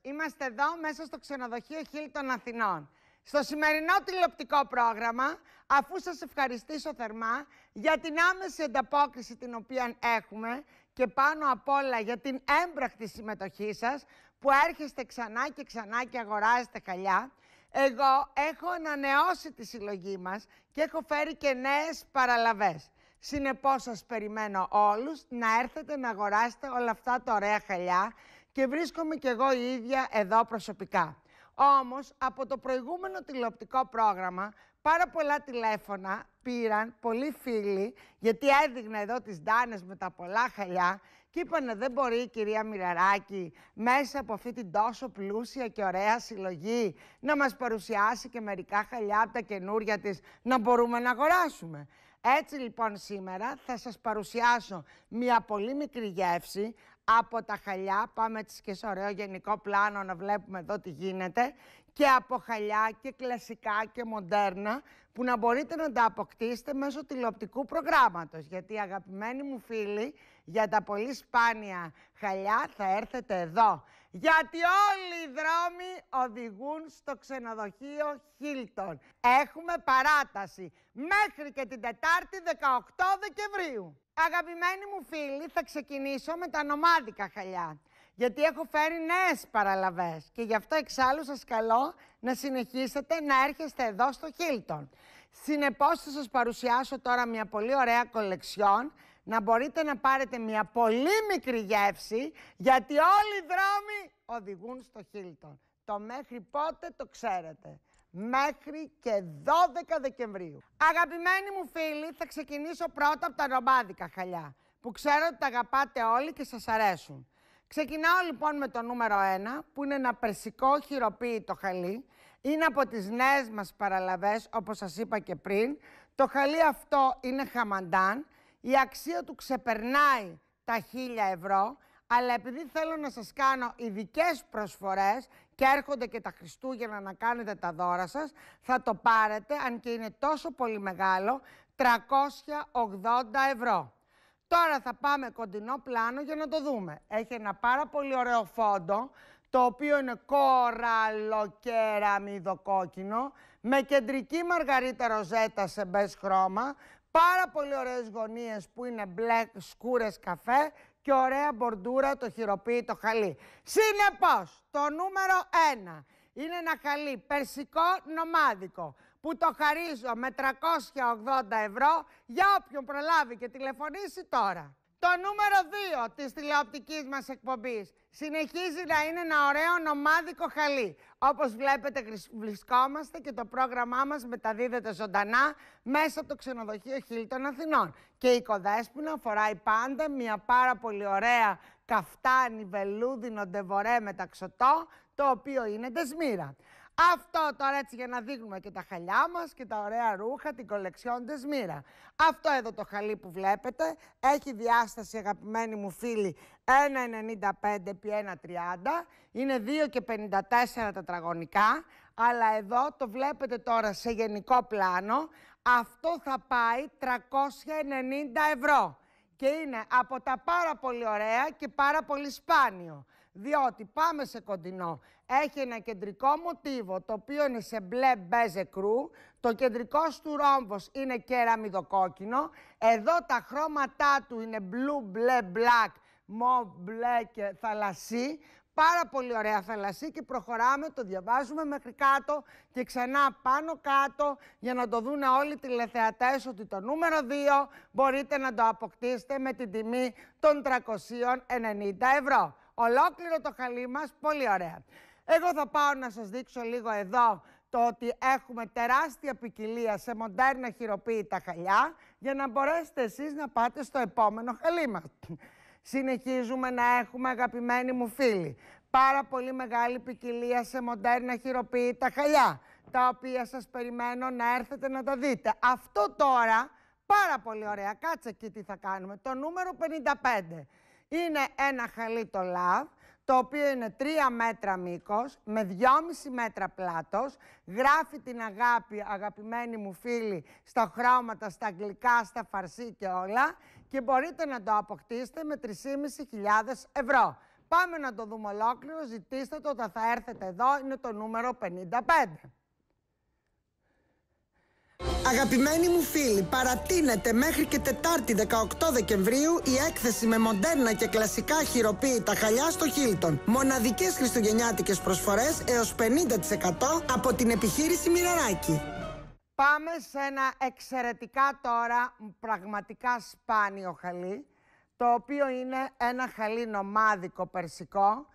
Είμαστε εδώ μέσα στο ξενοδοχείο των Αθηνών. Στο σημερινό τηλεοπτικό πρόγραμμα, αφού σας ευχαριστήσω θερμά για την άμεση ανταπόκριση την οποία έχουμε και πάνω απ' όλα για την έμπρακτη συμμετοχή σας που έρχεστε ξανά και ξανά και αγοράζετε χαλιά, εγώ έχω ανανεώσει τη συλλογή μας και έχω φέρει και νέες παραλαβές. Συνεπώς σας περιμένω όλους να έρθετε να αγοράσετε όλα αυτά τα ωραία χαλιά και βρίσκομαι κι εγώ η ίδια εδώ προσωπικά. Όμως, από το προηγούμενο τηλεοπτικό πρόγραμμα, πάρα πολλά τηλέφωνα πήραν πολλοί φίλοι, γιατί έδειγνα εδώ τις Ντάνες με τα πολλά χαλιά και είπανε δεν μπορεί η κυρία Μιραράκη μέσα από αυτή την τόσο πλούσια και ωραία συλλογή να μας παρουσιάσει και μερικά χαλιά από τα καινούρια της να μπορούμε να αγοράσουμε. Έτσι λοιπόν σήμερα θα σας παρουσιάσω μια πολύ μικρή γεύση από τα χαλιά, πάμε και σε ωραίο γενικό πλάνο να βλέπουμε εδώ τι γίνεται, και από χαλιά και κλασικά και μοντέρνα, που να μπορείτε να τα αποκτήσετε μέσω τηλεοπτικού προγράμματος. Γιατί αγαπημένοι μου φίλοι, για τα πολύ σπάνια χαλιά θα έρθετε εδώ. Γιατί όλοι οι δρόμοι οδηγούν στο ξενοδοχείο Χίλτον. Έχουμε παράταση μέχρι και την Τετάρτη 18 Δεκεμβρίου. Αγαπημένοι μου φίλοι, θα ξεκινήσω με τα νομάδικα χαλιά, γιατί έχω φέρει νέες παραλαβές και γι' αυτό εξάλλου σας καλώ να συνεχίσετε να έρχεστε εδώ στο Χίλτον. Συνεπώς θα σας παρουσιάσω τώρα μια πολύ ωραία κολεξιόν, να μπορείτε να πάρετε μια πολύ μικρή γεύση, γιατί όλοι οι δρόμοι οδηγούν στο Χίλτον. Το μέχρι πότε το ξέρετε μέχρι και 12 Δεκεμβρίου. Αγαπημένοι μου φίλοι, θα ξεκινήσω πρώτα από τα ρομπάδικα χαλιά, που ξέρω ότι τα αγαπάτε όλοι και σας αρέσουν. Ξεκινάω λοιπόν με το νούμερο 1, που είναι ένα περσικό χειροποίητο χαλί. Είναι από τις νέες μας παραλαβές, όπως σας είπα και πριν. Το χαλί αυτό είναι χαμαντάν. Η αξία του ξεπερνάει τα 1000 ευρώ, αλλά επειδή θέλω να σας κάνω ειδικές προσφορές, και έρχονται και τα Χριστούγεννα να κάνετε τα δώρα σας, θα το πάρετε, αν και είναι τόσο πολύ μεγάλο, 380 ευρώ. Τώρα θα πάμε κοντινό πλάνο για να το δούμε. Έχει ένα πάρα πολύ ωραίο φόντο, το οποίο είναι κόκκινο, με κεντρική μαργαρίτα ροζέτα σε μπες χρώμα, πάρα πολύ ωραίες γωνίες που είναι μπλε σκούρες καφέ και ωραία μπορντούρα το χειροποίητο χαλί. Συνεπώς, το νούμερο ένα είναι ένα χαλί περσικό νομάδικο που το χαρίζω με 380 ευρώ για όποιον προλάβει και τηλεφωνήσει τώρα. Το νούμερο 2 της τηλεοπτικής μας εκπομπής συνεχίζει να είναι ένα ωραίο νομάδικο χαλί. Όπως βλέπετε βρισκόμαστε και το πρόγραμμά μας μεταδίδεται ζωντανά μέσα από το ξενοδοχείο Χίλ Αθηνών. Και η οικοδέσποινα φοράει πάντα μια πάρα πολύ ωραία καφτάνι βελούδινο ντεβορέ μεταξωτό, το οποίο είναι δεσμήρα. Αυτό τώρα έτσι για να δείχνουμε και τα χαλιά μας και τα ωραία ρούχα, την κολεξιόν της μοίρα. Αυτό εδώ το χαλί που βλέπετε έχει διάσταση αγαπημένοι μου φίλοι 1,95x1,30. Είναι 2,54 τετραγωνικά, αλλά εδώ το βλέπετε τώρα σε γενικό πλάνο. Αυτό θα πάει 390 ευρώ και είναι από τα πάρα πολύ ωραία και πάρα πολύ σπάνιο διότι πάμε σε κοντινό. Έχει ένα κεντρικό μοτίβο το οποίο είναι σε μπλε μπέζε κρού. Το κεντρικό του ρόμβος είναι κεραμιδοκόκκινο. Εδώ τα χρώματά του είναι μπλου, μπλε, μπλακ, μο, μπλε και θαλασσί. Πάρα πολύ ωραία θαλασσί και προχωράμε, το διαβάζουμε μέχρι κάτω και ξανά πάνω κάτω για να το δουν όλοι οι τηλεθεατές ότι το νούμερο 2 μπορείτε να το αποκτήσετε με την τιμή των 390 ευρώ ολόκληρο το χαλί μας, πολύ ωραία. Εγώ θα πάω να σας δείξω λίγο εδώ το ότι έχουμε τεράστια ποικιλία σε μοντέρνα χειροποίητα χαλιά για να μπορέσετε εσείς να πάτε στο επόμενο χαλί μας. Συνεχίζουμε να έχουμε, αγαπημένοι μου φίλοι, πάρα πολύ μεγάλη ποικιλία σε μοντέρνα χειροποίητα χαλιά, τα οποία σας περιμένω να έρθετε να τα δείτε. Αυτό τώρα, πάρα πολύ ωραία, κάτσε εκεί τι θα κάνουμε, το νούμερο 55. Είναι ένα χαλί το λαβ, το οποίο είναι 3 μέτρα μήκος, με 2,5 μέτρα πλάτος, γράφει την αγάπη, αγαπημένη μου φίλη, στα χρώματα, στα αγγλικά, στα φαρσί και όλα και μπορείτε να το αποκτήσετε με 3.500 ευρώ. Πάμε να το δούμε ολόκληρο, ζητήστε το όταν θα έρθετε εδώ, είναι το νούμερο 55. Αγαπημένοι μου φίλοι, παρατείνεται μέχρι και Τετάρτη 18 Δεκεμβρίου η έκθεση με μοντέρνα και κλασικά χειροποίητα χαλιά στο Χίλτον. Μοναδικές χριστουγεννιάτικες προσφορές έως 50% από την επιχείρηση Μιραράκη. Πάμε σε ένα εξαιρετικά τώρα πραγματικά σπάνιο χαλί, το οποίο είναι ένα χαλί νομάδικο περσικό,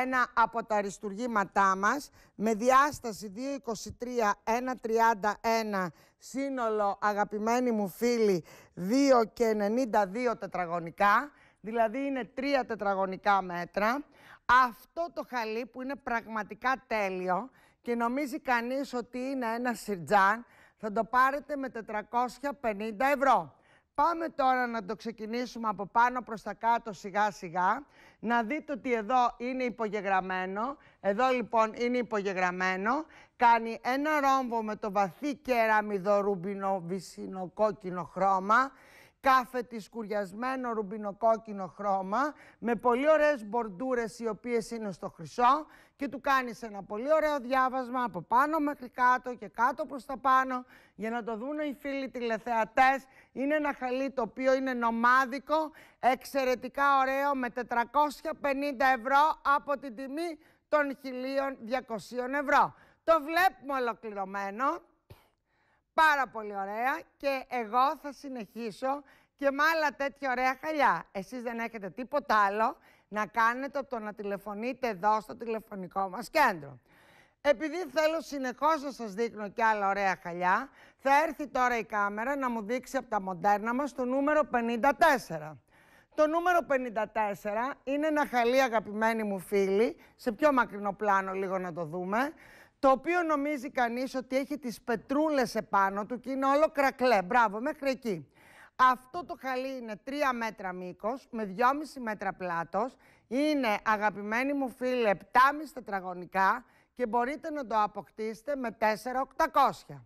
ένα από τα αριστουργήματά μας με διάσταση 223-131 σύνολο αγαπημένοι μου φίλοι 2 και 92 τετραγωνικά δηλαδή είναι 3 τετραγωνικά μέτρα αυτό το χαλί που είναι πραγματικά τέλειο και νομίζει κανείς ότι είναι ένα σιρτζάν θα το πάρετε με 450 ευρώ. Πάμε τώρα να το ξεκινήσουμε από πάνω προς τα κάτω σιγά σιγά να δείτε ότι εδώ είναι υπογεγραμμένο. Εδώ λοιπόν είναι υπογεγραμμένο. Κάνει ένα ρόμβο με το βαθύ κόκκινο χρώμα. Κάθε κάθετη σκουριασμένο ρουμπινοκόκκινο χρώμα με πολύ ωραίες μπορντούρες οι οποίες είναι στο χρυσό και του κάνεις ένα πολύ ωραίο διάβασμα από πάνω μέχρι κάτω και κάτω προς τα πάνω για να το δουν οι φίλοι τηλεθεατές. Είναι ένα χαλί το οποίο είναι νομάδικο, εξαιρετικά ωραίο με 450 ευρώ από την τιμή των 1200 ευρώ. Το βλέπουμε ολοκληρωμένο, Πάρα πολύ ωραία και εγώ θα συνεχίσω και με άλλα τέτοια ωραία χαλιά. Εσείς δεν έχετε τίποτα άλλο να κάνετε από το να τηλεφωνείτε εδώ στο τηλεφωνικό μας κέντρο. Επειδή θέλω συνεχώς να σας δείχνω και άλλα ωραία χαλιά, θα έρθει τώρα η κάμερα να μου δείξει από τα μοντέρνα μας το νούμερο 54. Το νούμερο 54 είναι ένα χαλί αγαπημένοι μου φίλοι, σε πιο μακρινό πλάνο λίγο να το δούμε, το οποίο νομίζει κανείς ότι έχει τις πετρούλες επάνω του και είναι όλο κρακλέ. Μπράβο, μέχρι εκεί. Αυτό το χαλί είναι 3 μέτρα μήκος με 2,5 μέτρα πλάτος. Είναι, αγαπημένοι μου φίλοι, 7,5 τετραγωνικά και μπορείτε να το αποκτήσετε με 4,800.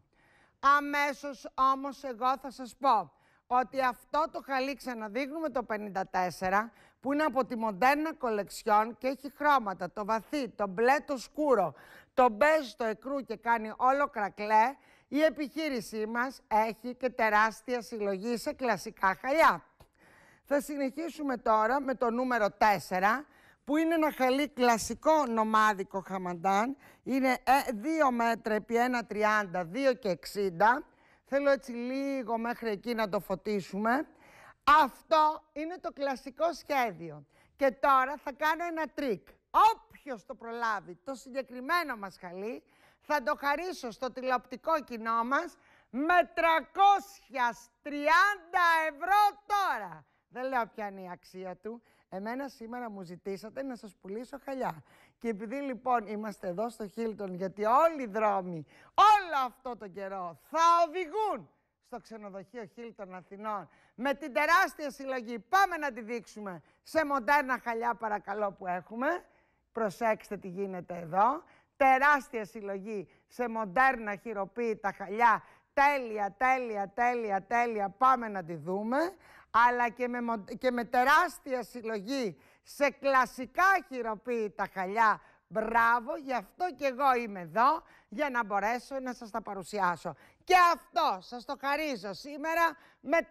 Αμέσως όμως εγώ θα σας πω ότι αυτό το χαλί ξαναδείχνουμε το 54 που είναι από τη Μοντέρνα Κολεξιόν και έχει χρώματα το βαθύ, το μπλε, το σκούρο, το μπέζ, το εκρού και κάνει όλο κρακλέ, η επιχείρησή μας έχει και τεράστια συλλογή σε κλασικά χαλιά. Θα συνεχίσουμε τώρα με το νούμερο 4, που είναι ένα χαλί κλασικό νομάδικο χαμαντάν. Είναι ε, δύο μέτρα επί 1,30, 2 και 60. Θέλω έτσι λίγο μέχρι εκεί να το φωτίσουμε. Αυτό είναι το κλασικό σχέδιο. Και τώρα θα κάνω ένα τρίκ. Όποιος το προλάβει το συγκεκριμένο μας χαλί, θα το χαρίσω στο τηλεοπτικό κοινό μας με 330 ευρώ τώρα. Δεν λέω ποια είναι η αξία του. Εμένα σήμερα μου ζητήσατε να σας πουλήσω χαλιά. Και επειδή λοιπόν είμαστε εδώ στο Χίλτον, γιατί όλοι οι δρόμοι, όλο αυτό το καιρό θα οδηγούν στο ξενοδοχείο Χίλτον Αθηνών με την τεράστια συλλογή. Πάμε να τη δείξουμε σε μοντέρνα χαλιά παρακαλώ που έχουμε. Προσέξτε τι γίνεται εδώ. Τεράστια συλλογή σε μοντέρνα χειροποίητα χαλιά. Τέλεια, τέλεια, τέλεια, τέλεια. Πάμε να τη δούμε. Αλλά και με, και με τεράστια συλλογή σε κλασικά χειροποίητα χαλιά. Μπράβο, γι' αυτό και εγώ είμαι εδώ για να μπορέσω να σας τα παρουσιάσω. Και αυτό σας το χαρίζω σήμερα με 330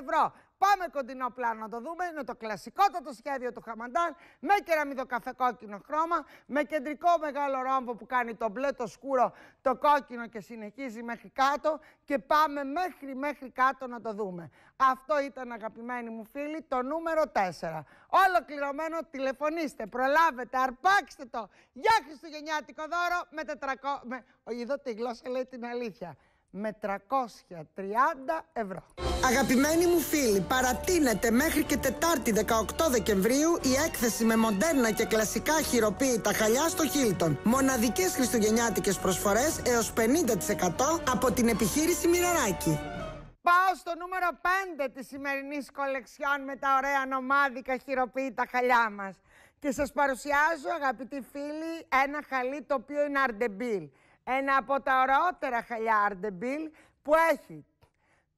ευρώ. Πάμε κοντινό πλάνο να το δούμε. Είναι το κλασικότατο σχέδιο του Χαμαντάν με κόκκινο χρώμα, με κεντρικό μεγάλο ρόμβο που κάνει το μπλε, το σκούρο, το κόκκινο και συνεχίζει μέχρι κάτω και πάμε μέχρι μέχρι κάτω να το δούμε. Αυτό ήταν αγαπημένοι μου φίλοι το νούμερο 4. Ολοκληρωμένο τηλεφωνήστε, προλάβετε, αρπάξτε το για Χριστουγεννιάτικο δώρο με 400... Με... εδώ τη γλώσσα λέει την αλήθεια με 330 ευρώ. Αγαπημένοι μου φίλοι, παρατείνεται μέχρι και Τετάρτη 18 Δεκεμβρίου η έκθεση με μοντέρνα και κλασικά χειροποίητα χαλιά στο Χίλτον. Μοναδικές χριστουγεννιάτικες προσφορές έως 50% από την επιχείρηση Μοιραράκη. Πάω στο νούμερο 5 της σημερινής κολεξιών με τα ωραία νομάδικα χειροποίητα χαλιά μας. Και σας παρουσιάζω αγαπητοί φίλοι ένα χαλί το οποίο είναι αρντεμπίλ. Ένα από τα ωραιότερα χαλιάρντεμπιλ που έχει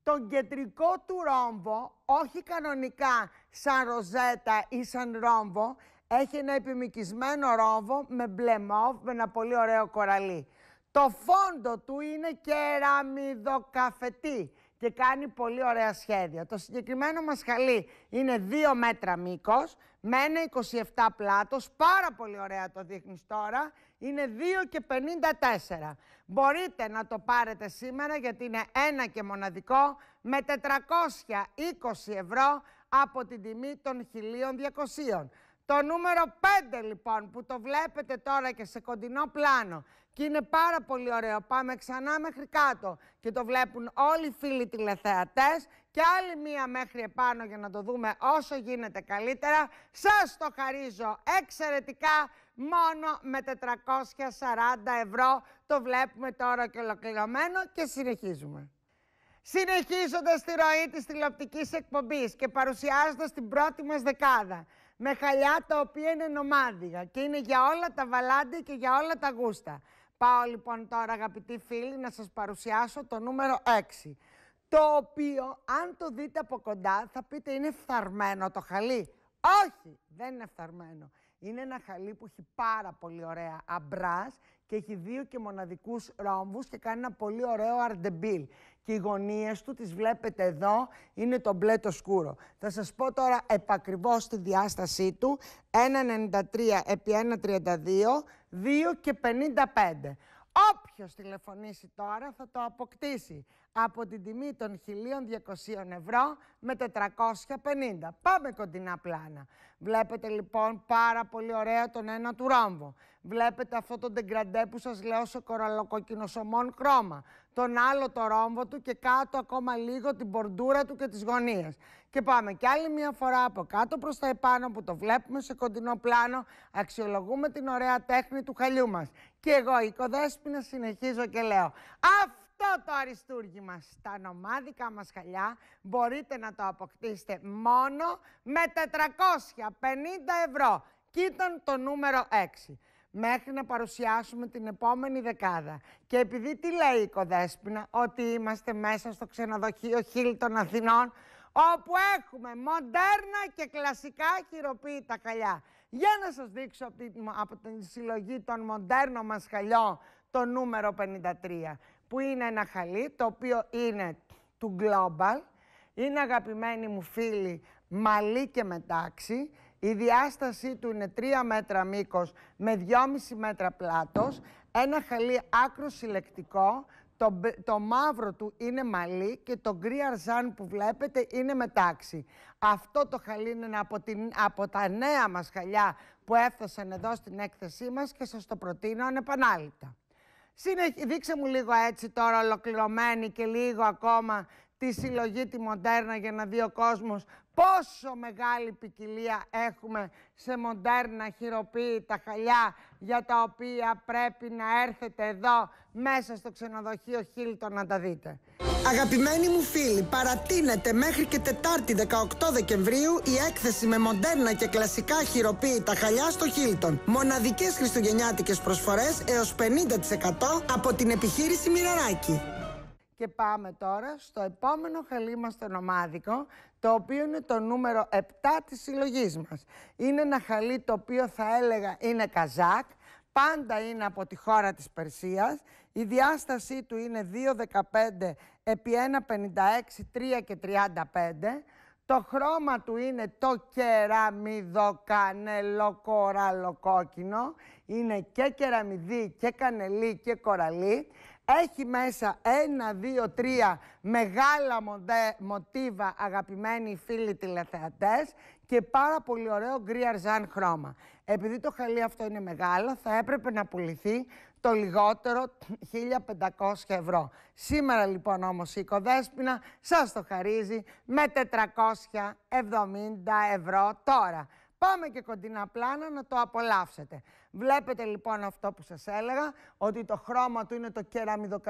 τον κεντρικό του ρόμβο, όχι κανονικά σαν ροζέτα ή σαν ρόμβο, έχει ένα επιμικισμένο ρόμβο με μπλε μόβ, με ένα πολύ ωραίο κοραλί. Το φόντο του είναι κεραμιδοκαφετή και κάνει πολύ ωραία σχέδια. Το συγκεκριμένο μας χαλί είναι 2 μέτρα μήκος με ένα 27 πλάτος, πάρα πολύ ωραία το δείχνεις τώρα, είναι 2 και 54. Μπορείτε να το πάρετε σήμερα γιατί είναι ένα και μοναδικό με 420 ευρώ από την τιμή των 1200. Το νούμερο 5 λοιπόν που το βλέπετε τώρα και σε κοντινό πλάνο και είναι πάρα πολύ ωραίο. Πάμε ξανά μέχρι κάτω. Και το βλέπουν όλοι οι φίλοι τηλεθεατές. Και άλλη μία μέχρι επάνω για να το δούμε όσο γίνεται καλύτερα. Σας το χαρίζω εξαιρετικά μόνο με 440 ευρώ. Το βλέπουμε τώρα και ολοκληρωμένο και συνεχίζουμε. Συνεχίζοντας τη ροή της τηλεοπτικής εκπομπής και παρουσιάζοντας την πρώτη μας δεκάδα με χαλιά τα οποία είναι νομάδια και είναι για όλα τα βαλάντια και για όλα τα γούστα. Πάω λοιπόν τώρα αγαπητοί φίλοι να σας παρουσιάσω το νούμερο 6 το οποίο αν το δείτε από κοντά θα πείτε είναι φθαρμένο το χαλί. Όχι, δεν είναι φθαρμένο. Είναι ένα χαλί που έχει πάρα πολύ ωραία αμπράς και έχει δύο και μοναδικούς ρόμβους και κάνει ένα πολύ ωραίο αρντεμπίλ. Και οι γωνίες του τις βλέπετε εδώ, είναι το μπλε το σκούρο. Θα σας πω τώρα επακριβώς τη διάστασή του, 1,93 επί 1,32 και 55. Όποιος τηλεφωνήσει τώρα θα το αποκτήσει από την τιμή των 1.200 ευρώ με 450. Πάμε κοντινά πλάνα. Βλέπετε λοιπόν πάρα πολύ ωραίο τον ένα του ρόμβο. Βλέπετε αυτό το ντεγκραντέ που σας λέω σε σωμών χρώμα. Τον άλλο το ρόμβο του και κάτω ακόμα λίγο την μπορντούρα του και τις γωνίες. Και πάμε κι άλλη μια φορά από κάτω προς τα επάνω που το βλέπουμε σε κοντινό πλάνο. Αξιολογούμε την ωραία τέχνη του χαλιού μας. Και εγώ η οικοδέσποινα συνεχίζω και λέω αυτό το αριστούργημα στα νομάδικα μας χαλιά μπορείτε να το αποκτήσετε μόνο με 450 ευρώ. Κοίταν το νούμερο 6 μέχρι να παρουσιάσουμε την επόμενη δεκάδα. Και επειδή τι λέει η Κοδέσποινα, ότι είμαστε μέσα στο ξενοδοχείο Χίλ Αθηνών, όπου έχουμε μοντέρνα και κλασικά χειροποίητα χαλιά. Για να σας δείξω από την συλλογή των μοντέρνων μας χαλιών το νούμερο 53, που είναι ένα χαλί το οποίο είναι του Global, είναι αγαπημένοι μου φίλοι μαλή και μετάξι, η διάστασή του είναι 3 μέτρα μήκος με 2,5 μέτρα πλάτος, ένα χαλί άκρο συλλεκτικό, το, το μαύρο του είναι μαλλί και το γκρι αρζάν που βλέπετε είναι μετάξι. Αυτό το χαλί είναι από, την, από τα νέα μας χαλιά που έφτασαν εδώ στην έκθεσή μας και σας το προτείνω ανεπανάληπτα. Δείξε μου λίγο έτσι τώρα ολοκληρωμένη και λίγο ακόμα τη συλλογή τη μοντέρνα για να δει ο κόσμος πόσο μεγάλη ποικιλία έχουμε σε μοντέρνα χειροποίητα χαλιά για τα οποία πρέπει να έρθετε εδώ μέσα στο ξενοδοχείο Χίλτον να τα δείτε. Αγαπημένοι μου φίλοι, παρατείνεται μέχρι και Τετάρτη 18 Δεκεμβρίου η έκθεση με μοντέρνα και κλασικά χειροποίητα χαλιά στο Χίλτον. Μοναδικές χριστουγεννιάτικες προσφορές έως 50% από την επιχείρηση Μοιραράκη. Και πάμε τώρα στο επόμενο χαλί μας τον ομάδικο, το οποίο είναι το νούμερο 7 της συλλογής μας. Είναι ένα χαλί το οποίο θα έλεγα είναι καζάκ, πάντα είναι από τη χώρα της Περσίας. Η διάστασή του είναι 2,15 επί 1,56, 3 και 35. Το χρώμα του είναι το κεραμιδο κανελο κοραλο κόκκινο. Είναι και κεραμιδί και κανελί και κοραλί. Έχει μέσα ένα, δύο, τρία μεγάλα μοντέ, μοτίβα αγαπημένοι φίλοι τηλεθεατές και πάρα πολύ ωραίο γκρι χρώμα. Επειδή το χαλί αυτό είναι μεγάλο θα έπρεπε να πουληθεί το λιγότερο 1500 ευρώ. Σήμερα λοιπόν όμως η οικοδέσποινα σας το χαρίζει με 470 ευρώ τώρα. Πάμε και κοντινά πλάνα να το απολαύσετε. Βλέπετε λοιπόν αυτό που σας έλεγα, ότι το χρώμα του είναι το κεραμιδο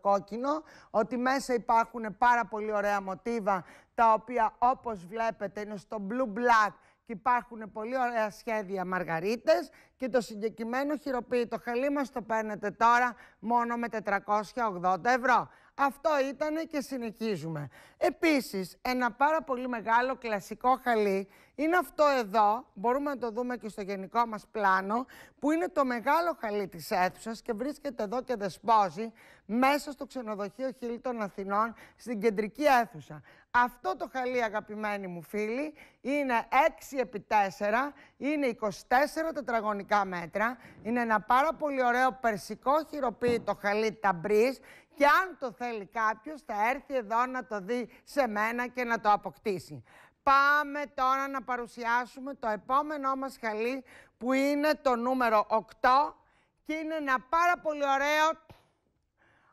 κόκκινο, ότι μέσα υπάρχουν πάρα πολύ ωραία μοτίβα, τα οποία όπως βλέπετε είναι στο blue black και υπάρχουν πολύ ωραία σχέδια μαργαρίτες και το συγκεκριμένο χειροποίητο χαλί μας το παίρνετε τώρα μόνο με 480 ευρώ. Αυτό ήταν και συνεχίζουμε. Επίσης, ένα πάρα πολύ μεγάλο κλασικό χαλί είναι αυτό εδώ, μπορούμε να το δούμε και στο γενικό μας πλάνο, που είναι το μεγάλο χαλί της αίθουσας και βρίσκεται εδώ και δεσπόζει μέσα στο ξενοδοχείο Χίλτον των Αθηνών, στην κεντρική αίθουσα. Αυτό το χαλί, αγαπημένοι μου φίλοι, είναι 6 x 4, είναι 24 τετραγωνικά μέτρα, είναι ένα πάρα πολύ ωραίο περσικό χειροποίητο χαλί ταμπρίς και αν το θέλει κάποιος θα έρθει εδώ να το δει σε μένα και να το αποκτήσει. Πάμε τώρα να παρουσιάσουμε το επόμενό μας χαλί που είναι το νούμερο 8 και είναι ένα πάρα πολύ ωραίο,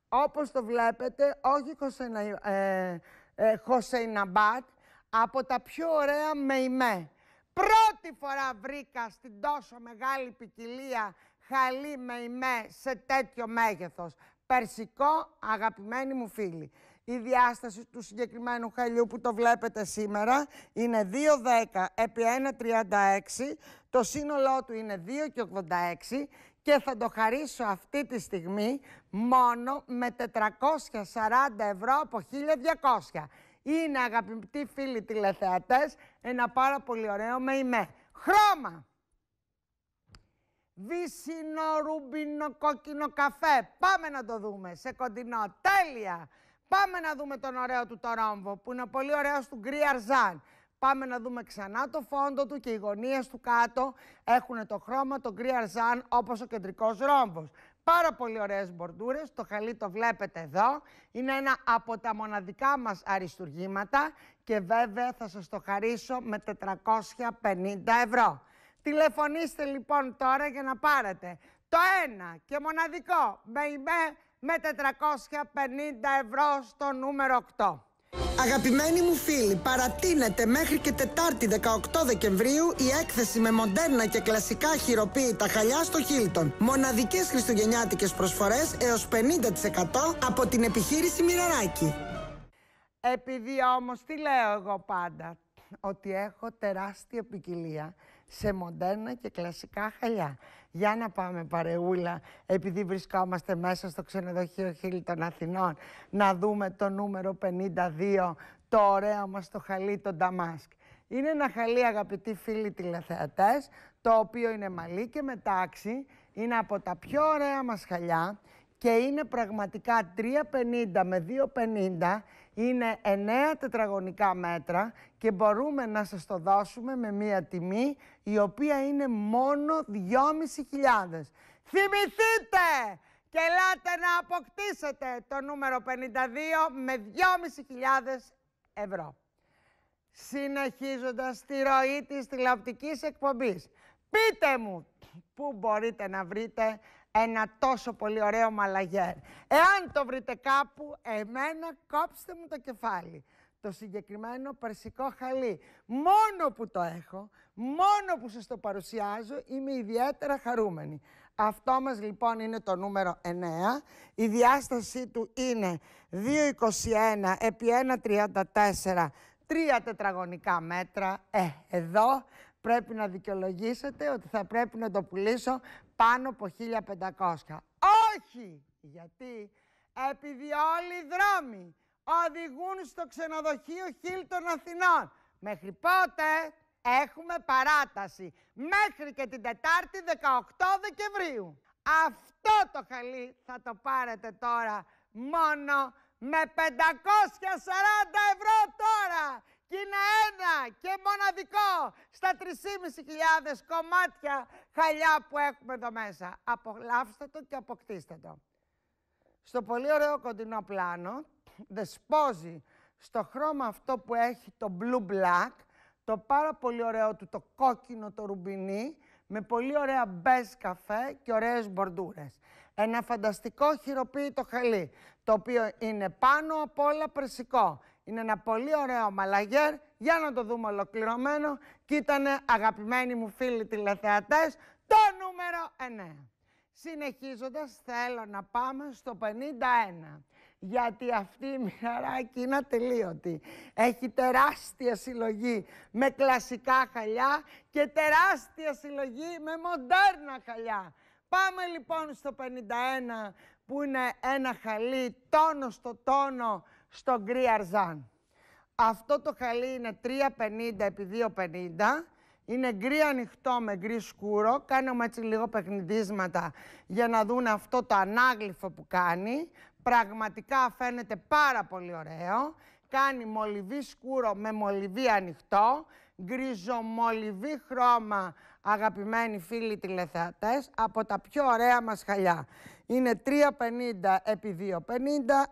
όπως το βλέπετε, όχι χωσέινα ε, ε από τα πιο ωραία με Πρώτη φορά βρήκα στην τόσο μεγάλη ποικιλία χαλί με σε τέτοιο μέγεθος. Περσικό, αγαπημένοι μου φίλοι. Η διάσταση του συγκεκριμένου χαλιού που το βλέπετε σήμερα είναι 2,10 επί 1,36. Το σύνολό του είναι 2,86 και θα το χαρίσω αυτή τη στιγμή μόνο με 440 ευρώ από 1.200. Είναι αγαπητοί φίλοι τηλεθεατές ένα πάρα πολύ ωραίο με ημέ. Χρώμα! Βυσινό, ρουμπινο, κόκκινο καφέ. Πάμε να το δούμε σε κοντινό. Τέλεια! Πάμε να δούμε τον ωραίο του το ρόμβο που είναι πολύ ωραίος του αρζάν. Πάμε να δούμε ξανά το φόντο του και οι γωνίες του κάτω έχουν το χρώμα γκρι αρζάν όπως ο κεντρικός ρόμβος. Πάρα πολύ ωραίες μπορντούρες, το χαλί το βλέπετε εδώ. Είναι ένα από τα μοναδικά μας αριστουργήματα και βέβαια θα σας το χαρίσω με 450 ευρώ. Τηλεφωνήστε λοιπόν τώρα για να πάρετε το ένα και μοναδικό Baby με 450 ευρώ στο νούμερο 8. Αγαπημένοι μου φίλοι, παρατείνεται μέχρι και Τετάρτη 18 Δεκεμβρίου η έκθεση με μοντέρνα και κλασικά χειροποίητα χαλιά στο Χίλτον. Μοναδικές χριστουγεννιάτικες προσφορές έως 50% από την επιχείρηση Μυραράκη. Επειδή όμως τι λέω εγώ πάντα, ότι έχω τεράστια ποικιλία σε μοντέρνα και κλασικά χαλιά. Για να πάμε παρεούλα, επειδή βρισκόμαστε μέσα στο ξενοδοχείο Χίλι των Αθηνών, να δούμε το νούμερο 52, το ωραίο μας το χαλί, το Νταμάσκ. Είναι ένα χαλί, αγαπητοί φίλοι τηλεθεατές, το οποίο είναι μαλλί και μετάξι, είναι από τα πιο ωραία μας χαλιά και είναι πραγματικά 3,50 με 2,50 είναι 9 τετραγωνικά μέτρα και μπορούμε να σας το δώσουμε με μία τιμή η οποία είναι μόνο 2.500. Θυμηθείτε και ελάτε να αποκτήσετε το νούμερο 52 με 2.500 ευρώ. Συνεχίζοντας τη ροή της τηλεοπτικής εκπομπής, πείτε μου πού μπορείτε να βρείτε ένα τόσο πολύ ωραίο μαλαγέρ. Εάν το βρείτε κάπου, εμένα κόψτε μου το κεφάλι. Το συγκεκριμένο περσικό χαλί. Μόνο που το έχω, μόνο που σας το παρουσιάζω, είμαι ιδιαίτερα χαρούμενη. Αυτό μας λοιπόν είναι το νούμερο 9. Η διάστασή του είναι 2,21 επί 1,34 τρία τετραγωνικά μέτρα. Ε, εδώ πρέπει να δικαιολογήσετε ότι θα πρέπει να το πουλήσω πάνω από 1500. Όχι! Γιατί επειδή όλοι οι δρόμοι οδηγούν στο ξενοδοχείο Χίλ των Αθηνών. Μέχρι πότε έχουμε παράταση. Μέχρι και την Τετάρτη 18 Δεκεμβρίου. Αυτό το χαλί θα το πάρετε τώρα μόνο με 540 ευρώ τώρα και είναι ένα και μοναδικό στα 3.500 κομμάτια χαλιά που έχουμε εδώ μέσα. Απολαύστε το και αποκτήστε το. Στο πολύ ωραίο κοντινό πλάνο δεσπόζει στο χρώμα αυτό που έχει το blue black, το πάρα πολύ ωραίο του το κόκκινο το ρουμπινί, με πολύ ωραία μπες καφέ και ωραίες μπορντούρες. Ένα φανταστικό χειροποίητο χαλί, το οποίο είναι πάνω απ' όλα περσικό. Είναι ένα πολύ ωραίο μαλαγέρ, για να το δούμε ολοκληρωμένο. Και ήταν αγαπημένοι μου φίλοι τηλεθεατές, το νούμερο 9. Συνεχίζοντας, θέλω να πάμε στο 51. Γιατί αυτή η εκεί είναι ατελείωτη. Έχει τεράστια συλλογή με κλασικά χαλιά και τεράστια συλλογή με μοντέρνα χαλιά. Πάμε λοιπόν στο 51 που είναι ένα χαλί τόνο στο τόνο στον Αρζάν. Αυτό το χαλί είναι 3,50 επί 2,50. Είναι γκρι ανοιχτό με γκρι σκούρο. Κάνουμε έτσι λίγο παιχνιδίσματα για να δουν αυτό το ανάγλυφο που κάνει. Πραγματικά φαίνεται πάρα πολύ ωραίο. Κάνει μολυβί σκούρο με μολυβί ανοιχτό. μολυβί χρώμα, αγαπημένοι φίλοι τηλεθεατές, από τα πιο ωραία μας χαλιά είναι 3,50 επί 2,50,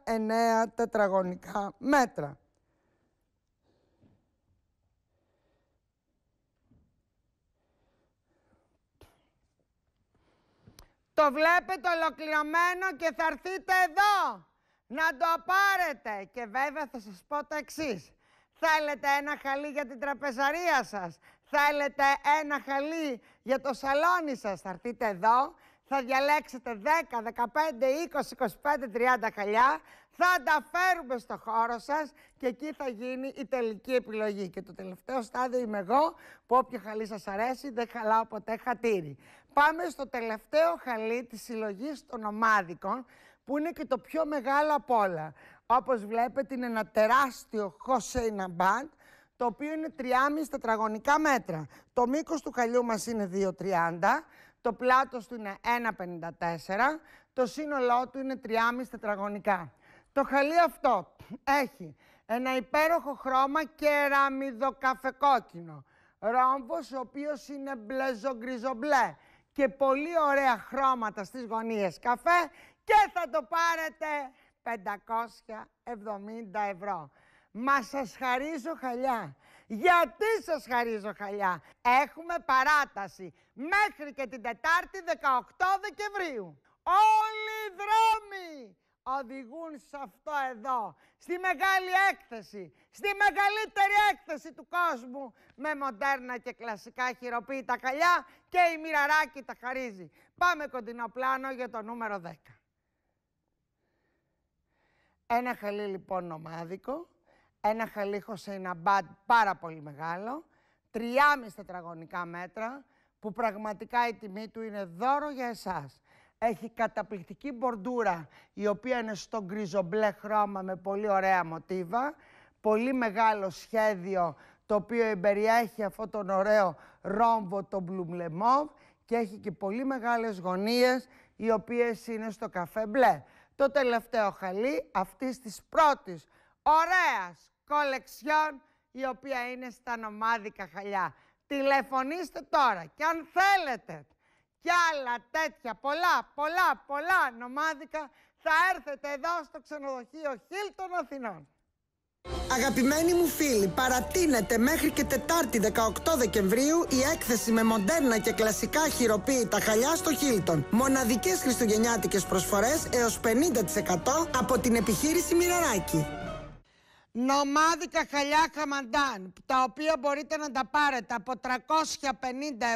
9 τετραγωνικά μέτρα. Το βλέπετε ολοκληρωμένο και θα έρθείτε εδώ να το πάρετε. Και βέβαια θα σας πω το εξής. Θέλετε ένα χαλί για την τραπεζαρία σας. Θέλετε ένα χαλί για το σαλόνι σας. Θα έρθετε εδώ θα διαλέξετε 10, 15, 20, 25, 30 χαλιά, θα τα φέρουμε στο χώρο σας και εκεί θα γίνει η τελική επιλογή. Και το τελευταίο στάδιο είμαι εγώ, που όποιο χαλί σας αρέσει δεν χαλάω ποτέ χατήρι. Πάμε στο τελευταίο χαλί της συλλογής των ομάδικων, που είναι και το πιο μεγάλο από όλα. Όπως βλέπετε είναι ένα τεράστιο χωσέινα μπαντ, το οποίο είναι 3,5 τετραγωνικά μέτρα. Το μήκος του χαλιού μας είναι 2,30 το πλάτος του είναι 1,54, το σύνολό του είναι 3,5 τετραγωνικά. Το χαλί αυτό έχει ένα υπέροχο χρώμα κεραμιδοκαφεκόκκινο, ρόμβος ο οποίος είναι μπλεζογκριζομπλε και πολύ ωραία χρώματα στις γωνίες καφέ και θα το πάρετε 570 ευρώ. Μα σας χαρίζω χαλιά. Γιατί σας χαρίζω χαλιά. Έχουμε παράταση μέχρι και την Τετάρτη 18 Δεκεμβρίου. Όλοι οι δρόμοι οδηγούν σε αυτό εδώ, στη μεγάλη έκθεση, στη μεγαλύτερη έκθεση του κόσμου, με μοντέρνα και κλασικά χειροποίητα χαλιά και η μυραράκι τα χαρίζει. Πάμε κοντινό πλάνο για το νούμερο 10. Ένα χαλί λοιπόν ομάδικο, ένα χαλίχο σε ένα μπαντ πάρα πολύ μεγάλο, 3,5 τετραγωνικά μέτρα, που πραγματικά η τιμή του είναι δώρο για εσάς. Έχει καταπληκτική μπορντούρα, η οποία είναι στο γκριζομπλε χρώμα με πολύ ωραία μοτίβα, πολύ μεγάλο σχέδιο, το οποίο εμπεριέχει αυτόν τον ωραίο ρόμβο, το μπλουμλεμόβ, και έχει και πολύ μεγάλες γωνίες, οι οποίες είναι στο καφέ μπλε. Το τελευταίο χαλί αυτής της πρώτης ωραίας κολεξιών η οποία είναι στα νομάδικα χαλιά. Τηλεφωνήστε τώρα και αν θέλετε και άλλα τέτοια πολλά, πολλά, πολλά νομάδικα θα έρθετε εδώ στο ξενοδοχείο Χίλ των Αθηνών. Αγαπημένοι μου φίλοι, παρατείνεται μέχρι και Τετάρτη 18 Δεκεμβρίου η έκθεση με μοντέρνα και κλασικά χειροποίητα χαλιά στο Χίλτον. Μοναδικές χριστουγεννιάτικες προσφορές έως 50% από την επιχείρηση Μοιραράκη νομάδικα χαλιά χαμαντάν, τα οποία μπορείτε να τα πάρετε από 350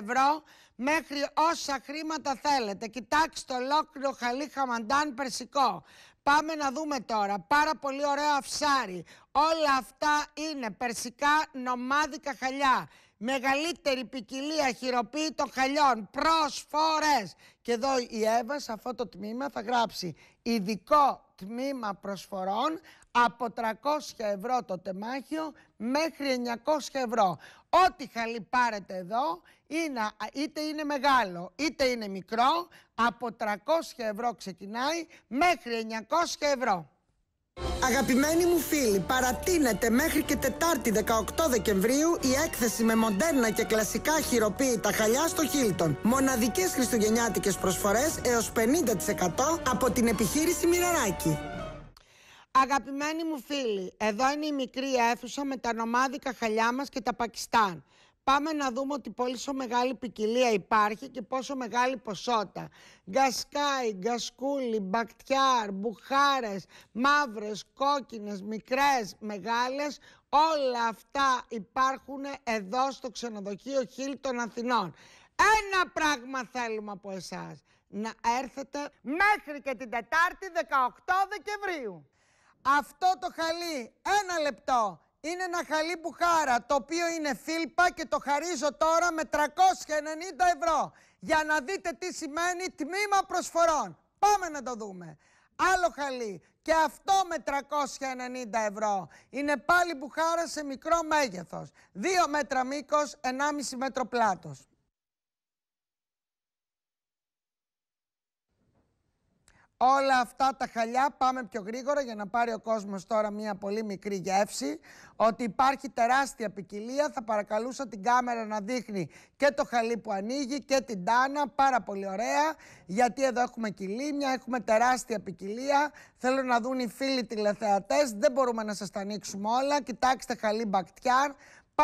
ευρώ μέχρι όσα χρήματα θέλετε. Κοιτάξτε το ολόκληρο χαλί χαμαντάν περσικό. Πάμε να δούμε τώρα. Πάρα πολύ ωραίο αυσάρι. Όλα αυτά είναι περσικά νομάδικα χαλιά. Μεγαλύτερη ποικιλία χειροποίητων χαλιών. Προσφορές. Και εδώ η Εύα σε αυτό το τμήμα θα γράψει ειδικό τμήμα προσφορών από 300 ευρώ το τεμάχιο μέχρι 900 ευρώ. Ό,τι χαλί πάρετε εδώ, είναι, είτε είναι μεγάλο είτε είναι μικρό, από 300 ευρώ ξεκινάει μέχρι 900 ευρώ. Αγαπημένοι μου φίλοι, παρατείνεται μέχρι και Τετάρτη 18 Δεκεμβρίου η έκθεση με μοντέρνα και κλασικά χειροποίητα χαλιά στο Χίλτον. Μοναδικές χριστουγεννιάτικες προσφορές έως 50% από την επιχείρηση Μιραράκη. Αγαπημένοι μου φίλοι, εδώ είναι η μικρή αίθουσα με τα νομάδικα χαλιά μας και τα Πακιστάν. Πάμε να δούμε ότι πόσο μεγάλη ποικιλία υπάρχει και πόσο μεγάλη ποσότητα. Γκασκάι, γκασκούλι, μπακτιάρ, μπουχάρες, μαύρες, κόκκινες, μικρές, μεγάλες, όλα αυτά υπάρχουν εδώ στο ξενοδοχείο Χίλ των Αθηνών. Ένα πράγμα θέλουμε από εσάς, να έρθετε μέχρι και την Τετάρτη 18 Δεκεμβρίου. Αυτό το χαλί, ένα λεπτό, είναι ένα χαλί μπουχάρα, το οποίο είναι φίλπα και το χαρίζω τώρα με 390 ευρώ. Για να δείτε τι σημαίνει τμήμα προσφορών. Πάμε να το δούμε. Άλλο χαλί, και αυτό με 390 ευρώ. Είναι πάλι μπουχάρα σε μικρό μέγεθος. 2 μέτρα μήκος, 1,5 μέτρο πλάτος. Όλα αυτά τα χαλιά πάμε πιο γρήγορα για να πάρει ο κόσμος τώρα μια πολύ μικρή γεύση ότι υπάρχει τεράστια ποικιλία. Θα παρακαλούσα την κάμερα να δείχνει και το χαλί που ανοίγει και την τάνα. Πάρα πολύ ωραία γιατί εδώ έχουμε κυλίμια έχουμε τεράστια ποικιλία. Θέλω να δουν οι φίλοι τηλεθεατές. Δεν μπορούμε να σας τα ανοίξουμε όλα. Κοιτάξτε χαλί μπακτιάρ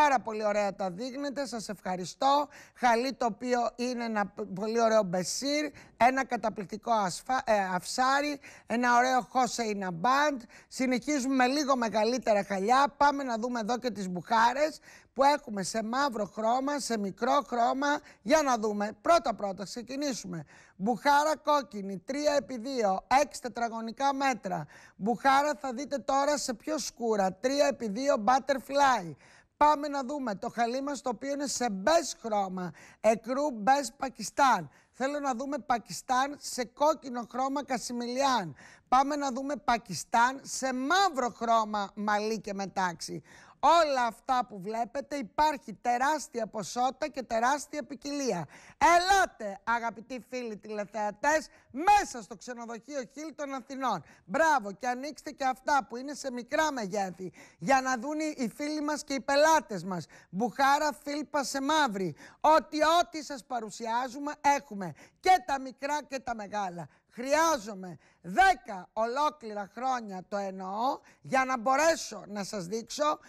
Πάρα πολύ ωραία τα δείχνετε, σας ευχαριστώ. Χαλί το οποίο είναι ένα πολύ ωραίο μπεσίρ, ένα καταπληκτικό ασφα, ε, αυσάρι, ένα ωραίο χώσεϊνα μπαντ. Συνεχίζουμε με λίγο μεγαλύτερα χαλιά. Πάμε να δούμε εδώ και τις μπουχάρες που έχουμε σε μαύρο χρώμα, σε μικρό χρώμα. Για να δούμε. Πρώτα πρώτα ξεκινήσουμε. Μπουχάρα κόκκινη, 3 κόκκινη, 2, 6 τετραγωνικά μέτρα. Μπουχάρα θα δείτε τώρα σε πιο σκούρα, 3 x 2 butterfly. Πάμε να δούμε το χαλί μας το οποίο είναι σε μπες χρώμα, εκρού μπες Πακιστάν. Θέλω να δούμε Πακιστάν σε κόκκινο χρώμα Κασιμιλιάν. Πάμε να δούμε Πακιστάν σε μαύρο χρώμα μαλλί και μετάξι όλα αυτά που βλέπετε υπάρχει τεράστια ποσότητα και τεράστια ποικιλία. Ελάτε αγαπητοί φίλοι τηλεθεατές μέσα στο ξενοδοχείο Χίλ των Αθηνών. Μπράβο και ανοίξτε και αυτά που είναι σε μικρά μεγέθη για να δουν οι φίλοι μας και οι πελάτες μας. Μπουχάρα, φίλπα σε μαύρη. Ό,τι ό,τι σας παρουσιάζουμε έχουμε και τα μικρά και τα μεγάλα. Χρειάζομαι 10 ολόκληρα χρόνια το εννοώ για να μπορέσω να σας δείξω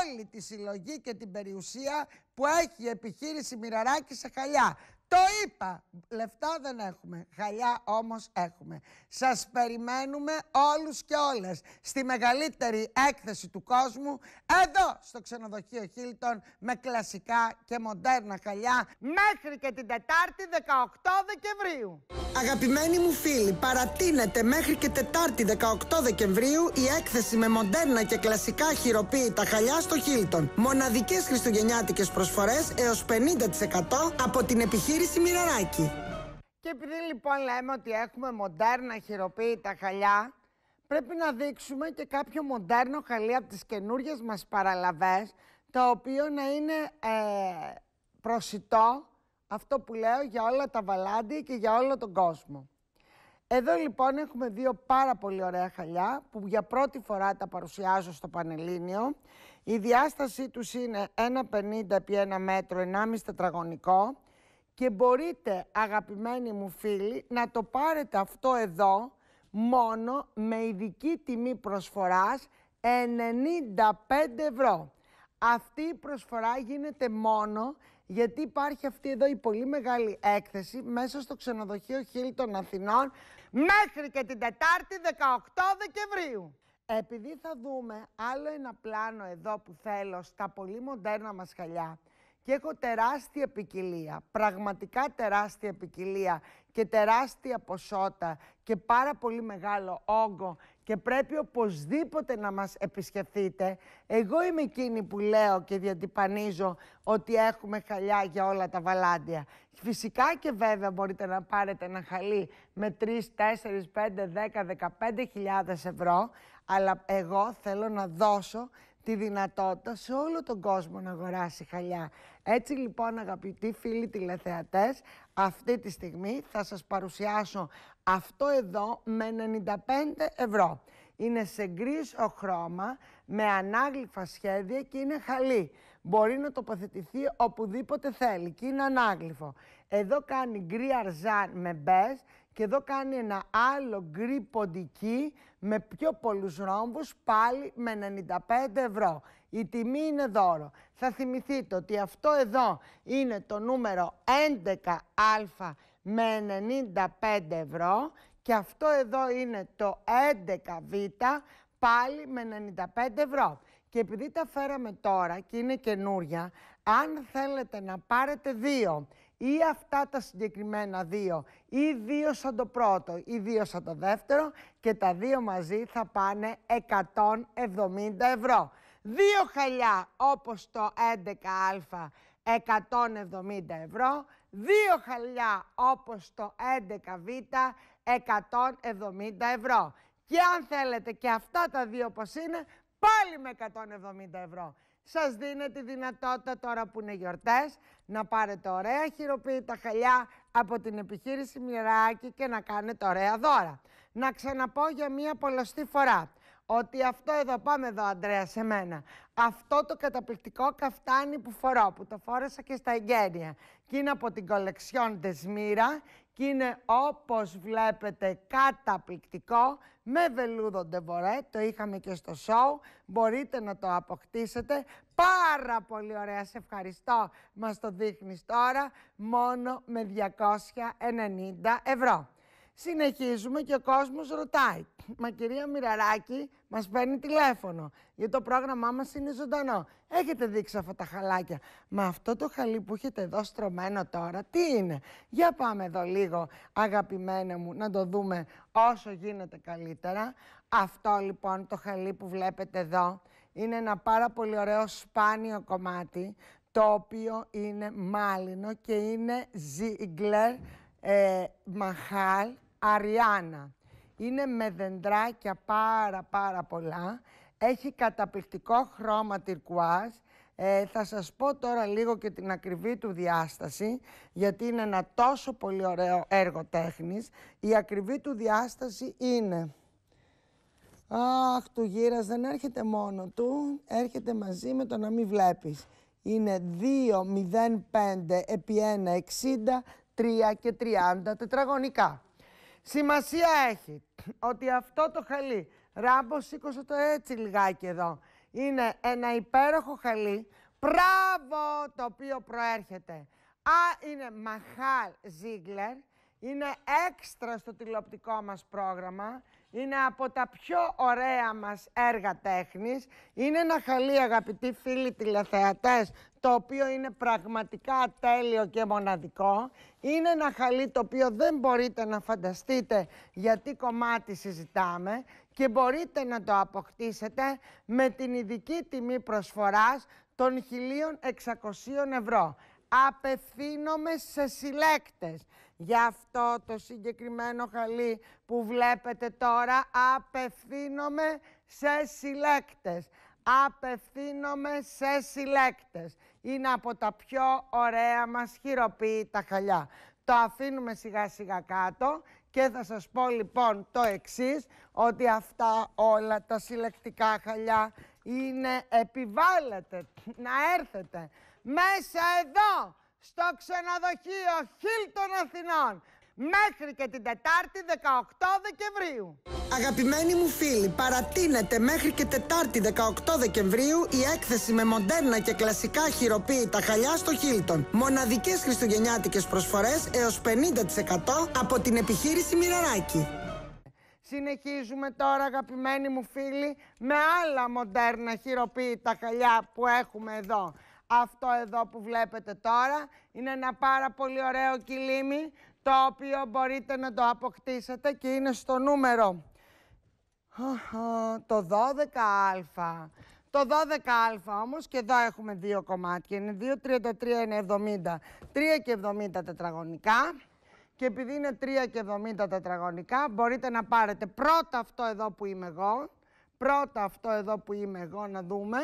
όλη τη συλλογή και την περιουσία που έχει η επιχείρηση Μοιραράκη σε χαλιά. Το είπα. Λεφτά δεν έχουμε. Χαλιά όμως έχουμε. Σας περιμένουμε όλους και όλες στη μεγαλύτερη έκθεση του κόσμου εδώ στο ξενοδοχείο Χίλτον με κλασικά και μοντέρνα χαλιά μέχρι και την Τετάρτη 18 Δεκεμβρίου. Αγαπημένοι μου φίλοι, παρατείνεται μέχρι και Τετάρτη 18 Δεκεμβρίου η έκθεση με μοντέρνα και κλασικά χειροποίητα χαλιά στο Χίλτον. Μοναδικές χριστουγεννιάτικες προσφορές έως 50% από την επιχείρηση και επειδή λοιπόν λέμε ότι έχουμε μοντέρνα χειροποίητα χαλιά, πρέπει να δείξουμε και κάποιο μοντέρνο χαλί από τις καινούριες μας παραλαβές, το οποίο να είναι ε, προσιτό, αυτό που λέω, για όλα τα βαλάντι και για όλο τον κόσμο. Εδώ λοιπόν έχουμε δύο πάρα πολύ ωραία χαλιά που για πρώτη φορά τα παρουσιάζω στο Πανελλήνιο. Η διάστασή τους είναι 1,50 επί 1 μέτρο, 1,5 τετραγωνικό. Και μπορείτε αγαπημένοι μου φίλοι να το πάρετε αυτό εδώ μόνο με ειδική τιμή προσφοράς 95 ευρώ. Αυτή η προσφορά γίνεται μόνο γιατί υπάρχει αυτή εδώ η πολύ μεγάλη έκθεση μέσα στο ξενοδοχείο Χίλ των Αθηνών μέχρι και την Τετάρτη 18 Δεκεμβρίου. Επειδή θα δούμε άλλο ένα πλάνο εδώ που θέλω στα πολύ μοντέρνα μας χαλιά, και έχω τεράστια ποικιλία, πραγματικά τεράστια ποικιλία και τεράστια ποσότητα και πάρα πολύ μεγάλο όγκο και πρέπει οπωσδήποτε να μας επισκεφθείτε. Εγώ είμαι εκείνη που λέω και διατυπανίζω ότι έχουμε χαλιά για όλα τα βαλάντια. Φυσικά και βέβαια μπορείτε να πάρετε ένα χαλί με 3, 4, 5, 10, 15 χιλιάδες ευρώ, αλλά εγώ θέλω να δώσω τη δυνατότητα σε όλο τον κόσμο να αγοράσει χαλιά. Έτσι λοιπόν αγαπητοί φίλοι τηλεθεατές, αυτή τη στιγμή θα σας παρουσιάσω αυτό εδώ με 95 ευρώ. Είναι σε γκρίζο χρώμα, με ανάγλυφα σχέδια και είναι χαλί. Μπορεί να τοποθετηθεί οπουδήποτε θέλει και είναι ανάγλυφο. Εδώ κάνει γκρι αρζάν με μπες και εδώ κάνει ένα άλλο γκρι ποντική με πιο πολλούς ρόμβους, πάλι με 95 ευρώ. Η τιμή είναι δώρο. Θα θυμηθείτε ότι αυτό εδώ είναι το νούμερο 11α με 95 ευρώ και αυτό εδώ είναι το 11β πάλι με 95 ευρώ. Και επειδή τα φέραμε τώρα και είναι καινούρια, αν θέλετε να πάρετε δύο ή αυτά τα συγκεκριμένα δύο ή δύο σαν το πρώτο ή δύο σαν το δεύτερο και τα δύο μαζί θα πάνε 170 ευρώ. Δύο χαλιά όπως το 11α 170 ευρώ, δύο χαλιά όπως το 11β 170 ευρώ. Και αν θέλετε και αυτά τα δύο όπως είναι, πάλι με 170 ευρώ σας δίνω τη δυνατότητα τώρα που είναι γιορτές να πάρετε ωραία χειροποίητα χαλιά από την επιχείρηση Μυράκη και να κάνετε ωραία δώρα. Να ξαναπώ για μία πολλωστή φορά ότι αυτό εδώ, πάμε εδώ Αντρέα σε μένα, αυτό το καταπληκτικό καφτάνι που φορώ, που το φόρεσα και στα εγγένεια και είναι από την κολεξιόν Δεσμύρα και είναι όπως βλέπετε καταπληκτικό με βελούδο ντεβορέ, το είχαμε και στο σοου, μπορείτε να το αποκτήσετε. Πάρα πολύ ωραία, σε ευχαριστώ, μας το δείχνεις τώρα, μόνο με 290 ευρώ. Συνεχίζουμε και ο κόσμος ρωτάει. Μα κυρία Μυραράκη, μας παίρνει τηλέφωνο, γιατί το πρόγραμμά μας είναι ζωντανό. Έχετε δείξει αυτά τα χαλάκια. Μα αυτό το χαλί που έχετε εδώ στρωμένο τώρα, τι είναι. Για πάμε εδώ λίγο, αγαπημένα μου, να το δούμε όσο γίνεται καλύτερα. Αυτό λοιπόν το χαλί που βλέπετε εδώ είναι ένα πάρα πολύ ωραίο σπάνιο κομμάτι, το οποίο είναι μάλινο και είναι ζίγκλερ ε, Μαχάλ Αριάννα. Είναι με δεντράκια πάρα πάρα πολλά. Έχει καταπληκτικό χρώμα τυρκουάζ. Ε, θα σας πω τώρα λίγο και την ακριβή του διάσταση, γιατί είναι ένα τόσο πολύ ωραίο έργο τέχνης. Η ακριβή του διάσταση είναι... Αχ, του γύρας δεν έρχεται μόνο του, έρχεται μαζί με το να μην βλέπεις. Είναι 2, 0, 5, επί 1, 60, 3 και 30 τετραγωνικά. Σημασία έχει ότι αυτό το χαλί, ράμπο σήκωσε το έτσι λιγάκι εδώ, είναι ένα υπέροχο χαλί, πράβο το οποίο προέρχεται. Α, είναι Μαχάλ Ζίγκλερ, είναι έξτρα στο τηλεοπτικό μας πρόγραμμα, είναι από τα πιο ωραία μας έργα τέχνης, είναι ένα χαλί αγαπητοί φίλοι τηλεθεατές το οποίο είναι πραγματικά τέλειο και μοναδικό. Είναι ένα χαλί το οποίο δεν μπορείτε να φανταστείτε γιατί κομμάτι συζητάμε και μπορείτε να το αποκτήσετε με την ειδική τιμή προσφοράς των 1.600 ευρώ. Απευθύνομαι σε συλλέκτες. Γι' αυτό το συγκεκριμένο χαλί που βλέπετε τώρα απευθύνομαι σε συλλέκτες. Απευθύνομαι σε συλλέκτες είναι από τα πιο ωραία μας χειροποίητα χαλιά. Το αφήνουμε σιγά σιγά κάτω και θα σας πω λοιπόν το εξής, ότι αυτά όλα τα συλλεκτικά χαλιά είναι επιβάλλεται να έρθετε μέσα εδώ στο ξενοδοχείο Χίλτον Αθηνών μέχρι και την Τετάρτη 18 Δεκεμβρίου. Αγαπημένοι μου φίλοι, παρατείνεται μέχρι και Τετάρτη 18 Δεκεμβρίου η έκθεση με μοντέρνα και κλασικά χειροποίητα χαλιά στο Χίλτον. Μοναδικές χριστουγεννιάτικες προσφορές έως 50% από την επιχείρηση Μιραράκη. Συνεχίζουμε τώρα αγαπημένοι μου φίλοι με άλλα μοντέρνα χειροποίητα χαλιά που έχουμε εδώ. Αυτό εδώ που βλέπετε τώρα είναι ένα πάρα πολύ ωραίο κυλίμι το οποίο μπορείτε να το αποκτήσετε και είναι στο νούμερο το 12α. Το 12α όμως και εδώ έχουμε δύο κομμάτια, είναι 2,33 είναι 70, 3 και 70 τετραγωνικά και επειδή είναι 3 και 70 τετραγωνικά μπορείτε να πάρετε πρώτα αυτό εδώ που είμαι εγώ, πρώτα αυτό εδώ που είμαι εγώ να δούμε,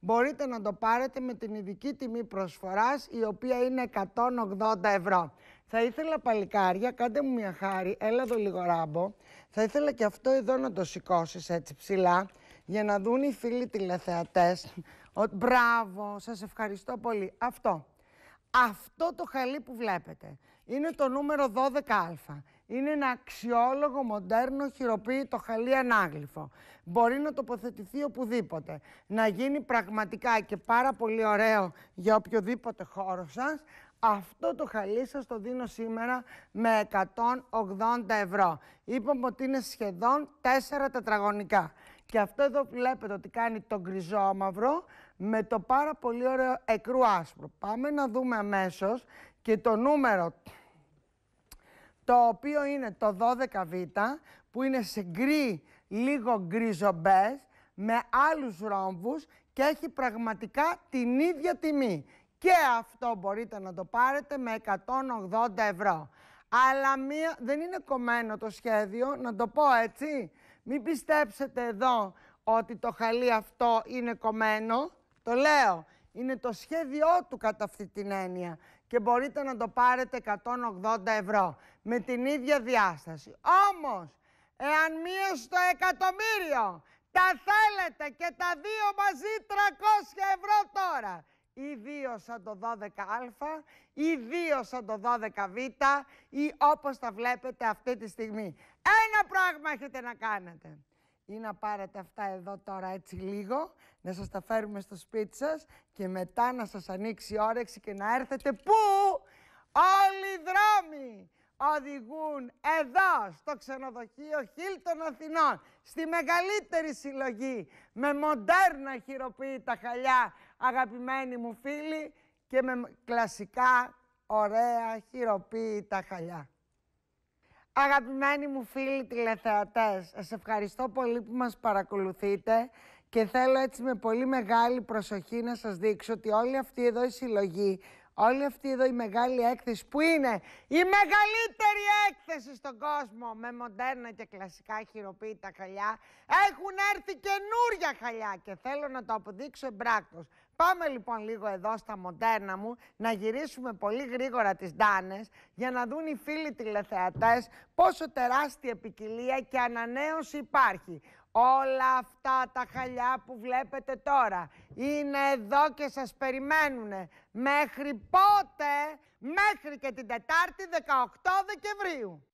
μπορείτε να το πάρετε με την ειδική τιμή προσφοράς η οποία είναι 180 ευρώ. Θα ήθελα παλικάρια, κάντε μου μια χάρη, έλα εδώ λίγο ράμπο. Θα ήθελα και αυτό εδώ να το σηκώσεις έτσι ψηλά για να δουν οι φίλοι τηλεθεατές. ότι μπράβο, σας ευχαριστώ πολύ. Αυτό. Αυτό το χαλί που βλέπετε είναι το νούμερο 12α. Είναι ένα αξιόλογο, μοντέρνο, χειροποίητο χαλί ανάγλυφο. Μπορεί να τοποθετηθεί οπουδήποτε. Να γίνει πραγματικά και πάρα πολύ ωραίο για οποιοδήποτε χώρο σας, αυτό το χαλί σας το δίνω σήμερα με 180 ευρώ. Είπαμε ότι είναι σχεδόν 4 τετραγωνικά. Και αυτό εδώ βλέπετε ότι κάνει το γκριζό μαύρο με το πάρα πολύ ωραίο εκρού άσπρο. Πάμε να δούμε αμέσως και το νούμερο το οποίο είναι το 12β που είναι σε γκρι λίγο γκριζο με άλλους ρόμβους και έχει πραγματικά την ίδια τιμή. Και αυτό μπορείτε να το πάρετε με 180 ευρώ. Αλλά μία, δεν είναι κομμένο το σχέδιο, να το πω έτσι. Μην πιστέψετε εδώ ότι το χαλί αυτό είναι κομμένο. Το λέω. Είναι το σχέδιό του κατά αυτή την έννοια και μπορείτε να το πάρετε 180 ευρώ με την ίδια διάσταση. Όμως, εάν μία στο εκατομμύριο τα θέλετε και τα δύο μαζί 300 ευρώ τώρα ή δύο σαν το 12α ή δύο σαν το 12β ή όπως τα βλέπετε αυτή τη στιγμή. Ένα πράγμα έχετε να κάνετε. Ή να πάρετε αυτά εδώ τώρα έτσι λίγο, να σας τα φέρουμε στο σπίτι σας και μετά να σας ανοίξει η όρεξη και να έρθετε πού όλοι οι δρόμοι οδηγούν εδώ στο ξενοδοχείο Χίλτον Αθηνών στη μεγαλύτερη συλλογή με μοντέρνα χειροποίητα χαλιά αγαπημένοι μου φίλοι και με κλασικά ωραία χειροποίητα χαλιά. Αγαπημένοι μου φίλοι τηλεθεατές, σας ευχαριστώ πολύ που μας παρακολουθείτε και θέλω έτσι με πολύ μεγάλη προσοχή να σας δείξω ότι όλη αυτή εδώ η συλλογή, όλη αυτή εδώ η μεγάλη έκθεση που είναι η μεγαλύτερη έκθεση στον κόσμο με μοντέρνα και κλασικά χειροποίητα χαλιά, έχουν έρθει καινούρια χαλιά και θέλω να το αποδείξω εμπράκτος. Πάμε λοιπόν λίγο εδώ στα μοντέρνα μου να γυρίσουμε πολύ γρήγορα τις Ντάνες για να δουν οι φίλοι τηλεθεατές πόσο τεράστια ποικιλία και ανανέωση υπάρχει. Όλα αυτά τα χαλιά που βλέπετε τώρα είναι εδώ και σας περιμένουν μέχρι πότε, μέχρι και την Τετάρτη 18 Δεκεμβρίου.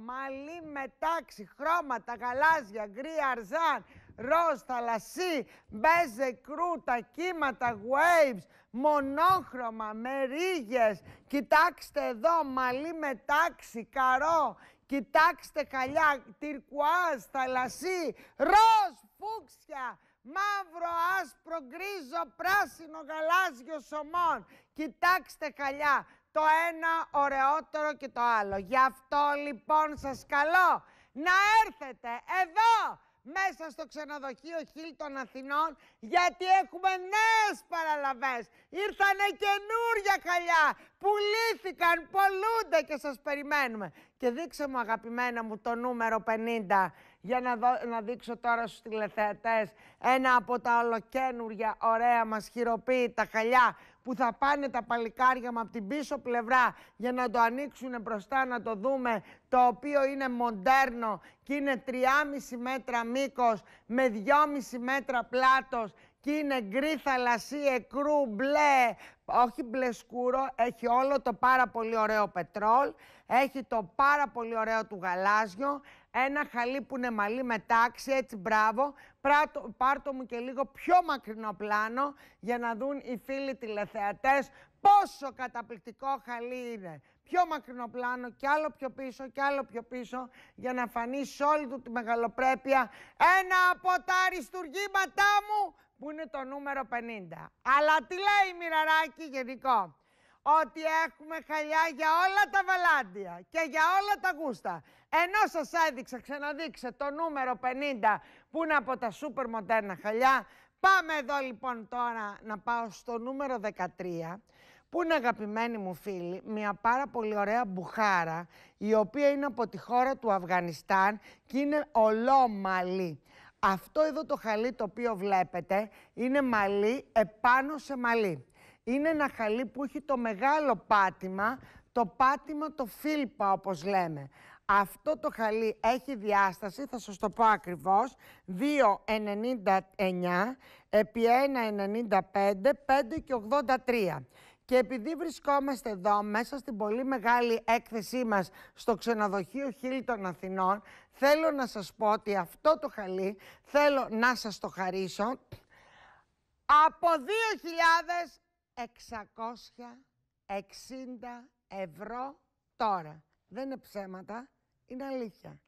Μαλλί μετάξι, χρώματα, γαλάζια, γκρι, αρζάν, ροζ, θαλασσί, μπέζε, κρούτα, κύματα, waves, μονόχρωμα, με ρίγες. Κοιτάξτε εδώ, μαλλί με τάξη, καρό, κοιτάξτε καλιά, τυρκουάζ, θαλασσί, ροζ, φούξια, μαύρο, άσπρο, γκρίζο, πράσινο, γαλάζιο, σωμών. Κοιτάξτε καλιά, το ένα ωραιότερο και το άλλο. Γι' αυτό λοιπόν σας καλώ να έρθετε εδώ μέσα στο ξενοδοχείο Χίλ των Αθηνών γιατί έχουμε νέες παραλαβές. Ήρθανε καινούρια χαλιά, πουλήθηκαν, πολλούνται και σας περιμένουμε. Και δείξε μου αγαπημένα μου το νούμερο 50 για να, να δείξω τώρα στους τηλεθεατές ένα από τα ολοκένουρια ωραία μας χειροποίητα χαλιά που θα πάνε τα παλικάρια μου από την πίσω πλευρά για να το ανοίξουν μπροστά να το δούμε, το οποίο είναι μοντέρνο και είναι 3,5 μέτρα μήκος με 2,5 μέτρα πλάτος και είναι γκρι θαλασσί, εκρού, μπλε, όχι μπλε σκούρο, έχει όλο το πάρα πολύ ωραίο πετρόλ, έχει το πάρα πολύ ωραίο του γαλάζιο, ένα χαλί που είναι μαλλί με τάξη, έτσι μπράβο. πάρτο μου και λίγο πιο μακρινό πλάνο για να δουν οι φίλοι τηλεθεατές πόσο καταπληκτικό χαλί είναι. Πιο μακρινό πλάνο και άλλο πιο πίσω και άλλο πιο πίσω για να φανεί σε όλη του τη μεγαλοπρέπεια ένα από τα αριστουργήματά μου που είναι το νούμερο 50. Αλλά τι λέει η γενικό ότι έχουμε χαλιά για όλα τα βαλάντια και για όλα τα γούστα. Ενώ σας έδειξα, ξαναδείξε το νούμερο 50 που είναι από τα σούπερ μοντέρνα χαλιά. Πάμε εδώ λοιπόν τώρα να πάω στο νούμερο 13 που είναι αγαπημένη μου φίλη, μια πάρα πολύ ωραία μπουχάρα, η οποία είναι από τη χώρα του Αφγανιστάν και είναι ολόμαλη. Αυτό εδώ το χαλί το οποίο βλέπετε είναι μαλλί επάνω σε μαλλί είναι ένα χαλί που έχει το μεγάλο πάτημα, το πάτημα το φίλπα όπως λέμε. Αυτό το χαλί έχει διάσταση, θα σας το πω ακριβώς, 2,99 επί 1,95, 5 και 83. Και επειδή βρισκόμαστε εδώ μέσα στην πολύ μεγάλη έκθεσή μας στο ξενοδοχείο Χίλι των Αθηνών, θέλω να σας πω ότι αυτό το χαλί θέλω να σας το χαρίσω από 2.000 660 ευρώ τώρα. Δεν είναι ψέματα, είναι αλήθεια.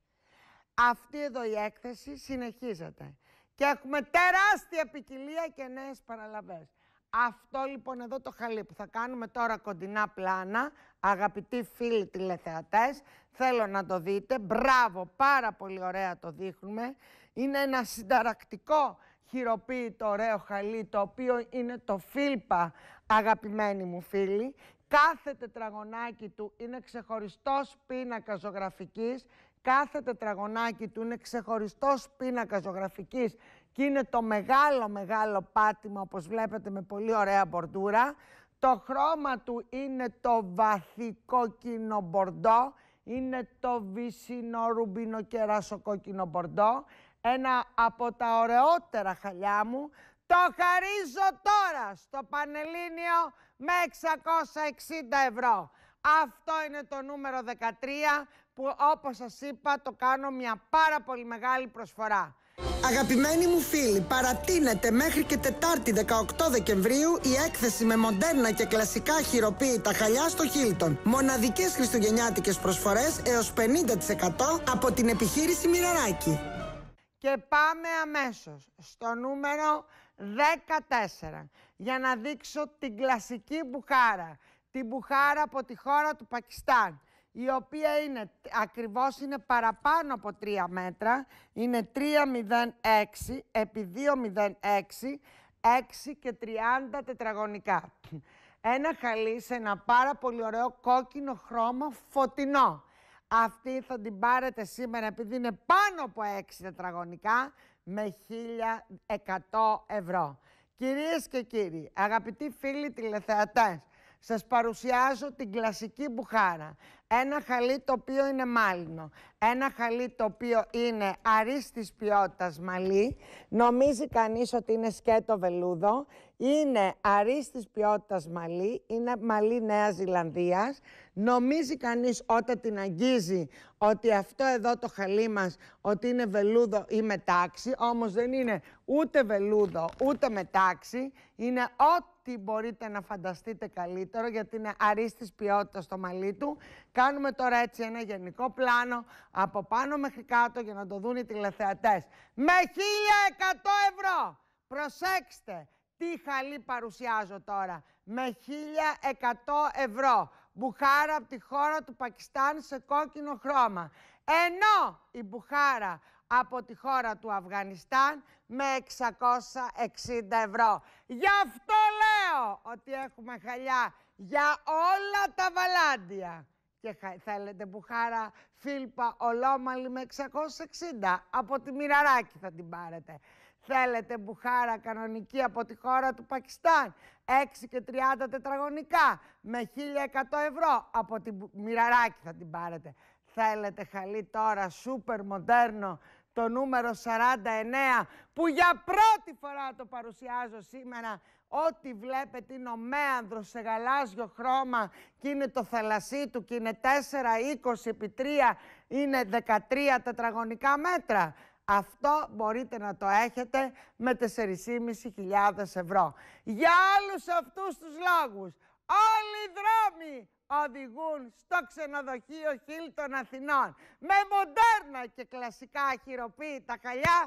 Αυτή εδώ η έκθεση συνεχίζεται. Και έχουμε τεράστια ποικιλία και νέες παραλαβές. Αυτό λοιπόν εδώ το χαλί που θα κάνουμε τώρα κοντινά πλάνα, αγαπητοί φίλοι τηλεθεατές, θέλω να το δείτε. Μπράβο, πάρα πολύ ωραία το δείχνουμε. Είναι ένα συνταρακτικό χειροποίητο ωραίο χαλί, το οποίο είναι το φίλπα, αγαπημένοι μου φίλοι. Κάθε τετραγωνάκι του είναι ξεχωριστός πίνακας ζωγραφικής. Κάθε τετραγωνάκι του είναι ξεχωριστός πίνακας ζωγραφικής και είναι το μεγάλο μεγάλο πάτημα όπως βλέπετε με πολύ ωραία μπορτούρα. Το χρώμα του είναι το βαθικό κόκκινο μπορντό, είναι το βυσινό ρουμπινο κεράσο κόκκινο μπορντό ένα από τα ωραιότερα χαλιά μου, το χαρίζω τώρα στο Πανελλήνιο με 660 ευρώ. Αυτό είναι το νούμερο 13 που όπως σας είπα το κάνω μια πάρα πολύ μεγάλη προσφορά. Αγαπημένοι μου φίλοι, παρατείνεται μέχρι και Τετάρτη 18 Δεκεμβρίου η έκθεση με μοντέρνα και κλασικά χειροποίητα χαλιά στο Χίλτον. Μοναδικές χριστουγεννιάτικες προσφορές έως 50% από την επιχείρηση Μιραράκη. Και πάμε αμέσως στο νούμερο 14 για να δείξω την κλασική μπουχάρα. Την μπουχάρα από τη χώρα του Πακιστάν, η οποία είναι, ακριβώς είναι παραπάνω από 3 μέτρα. Είναι 306 επί 206, 6 και 30 τετραγωνικά. Ένα χαλί σε ένα πάρα πολύ ωραίο κόκκινο χρώμα φωτεινό. Αυτή θα την πάρετε σήμερα επειδή είναι πάνω από 6 τετραγωνικά με 1.100 ευρώ. Κυρίες και κύριοι, αγαπητοί φίλοι τηλεθεατές, σας παρουσιάζω την κλασική μπουχάρα ένα χαλί το οποίο είναι μάλινο, ένα χαλί το οποίο είναι αρίστης ποιότητας μαλλί, νομίζει κανείς ότι είναι σκέτο βελούδο, είναι αρίστης ποιότητας μαλί. είναι μαλλί Νέας Ζηλανδίας, νομίζει κανείς όταν την αγγίζει ότι αυτό εδώ το χαλί μας ότι είναι βελούδο ή μετάξι, όμως δεν είναι ούτε βελούδο ούτε μετάξι, είναι ότι. Τι μπορείτε να φανταστείτε καλύτερο, γιατί είναι αρίστης ποιότητας το μαλλί του. Κάνουμε τώρα έτσι ένα γενικό πλάνο από πάνω μέχρι κάτω για να το δουν οι τηλεθεατές. Με 1100 ευρώ! Προσέξτε! Τι χαλή παρουσιάζω τώρα. Με 1100 ευρώ. Μπουχάρα από τη χώρα του Πακιστάν σε κόκκινο χρώμα. Ενώ η μπουχάρα από τη χώρα του Αφγανιστάν με 660 ευρώ. Γι' αυτό λέω ότι έχουμε χαλιά για όλα τα βαλάντια. Και θέλετε μπουχάρα φίλπα ολόμαλη με 660. Από τη Μυραράκη θα την πάρετε. Θέλετε μπουχάρα κανονική από τη χώρα του Πακιστάν. 6 και 30 τετραγωνικά με 1100 ευρώ. Από τη Μυραράκη θα την πάρετε. Θέλετε χαλί τώρα σούπερ μοντέρνο το νούμερο 49 που για πρώτη φορά το παρουσιάζω σήμερα. Ό,τι βλέπετε είναι ο Μέανδρος σε γαλάζιο χρώμα και είναι το θαλασσί του και είναι 4, 20 επί 3, είναι 13 τετραγωνικά μέτρα. Αυτό μπορείτε να το έχετε με 4.500 ευρώ. Για άλλους αυτούς τους λόγους οι δρόμοι οδηγούν στο ξενοδοχείο των Αθηνών με μοντέρνα και κλασικά χειροποίητα χαλιά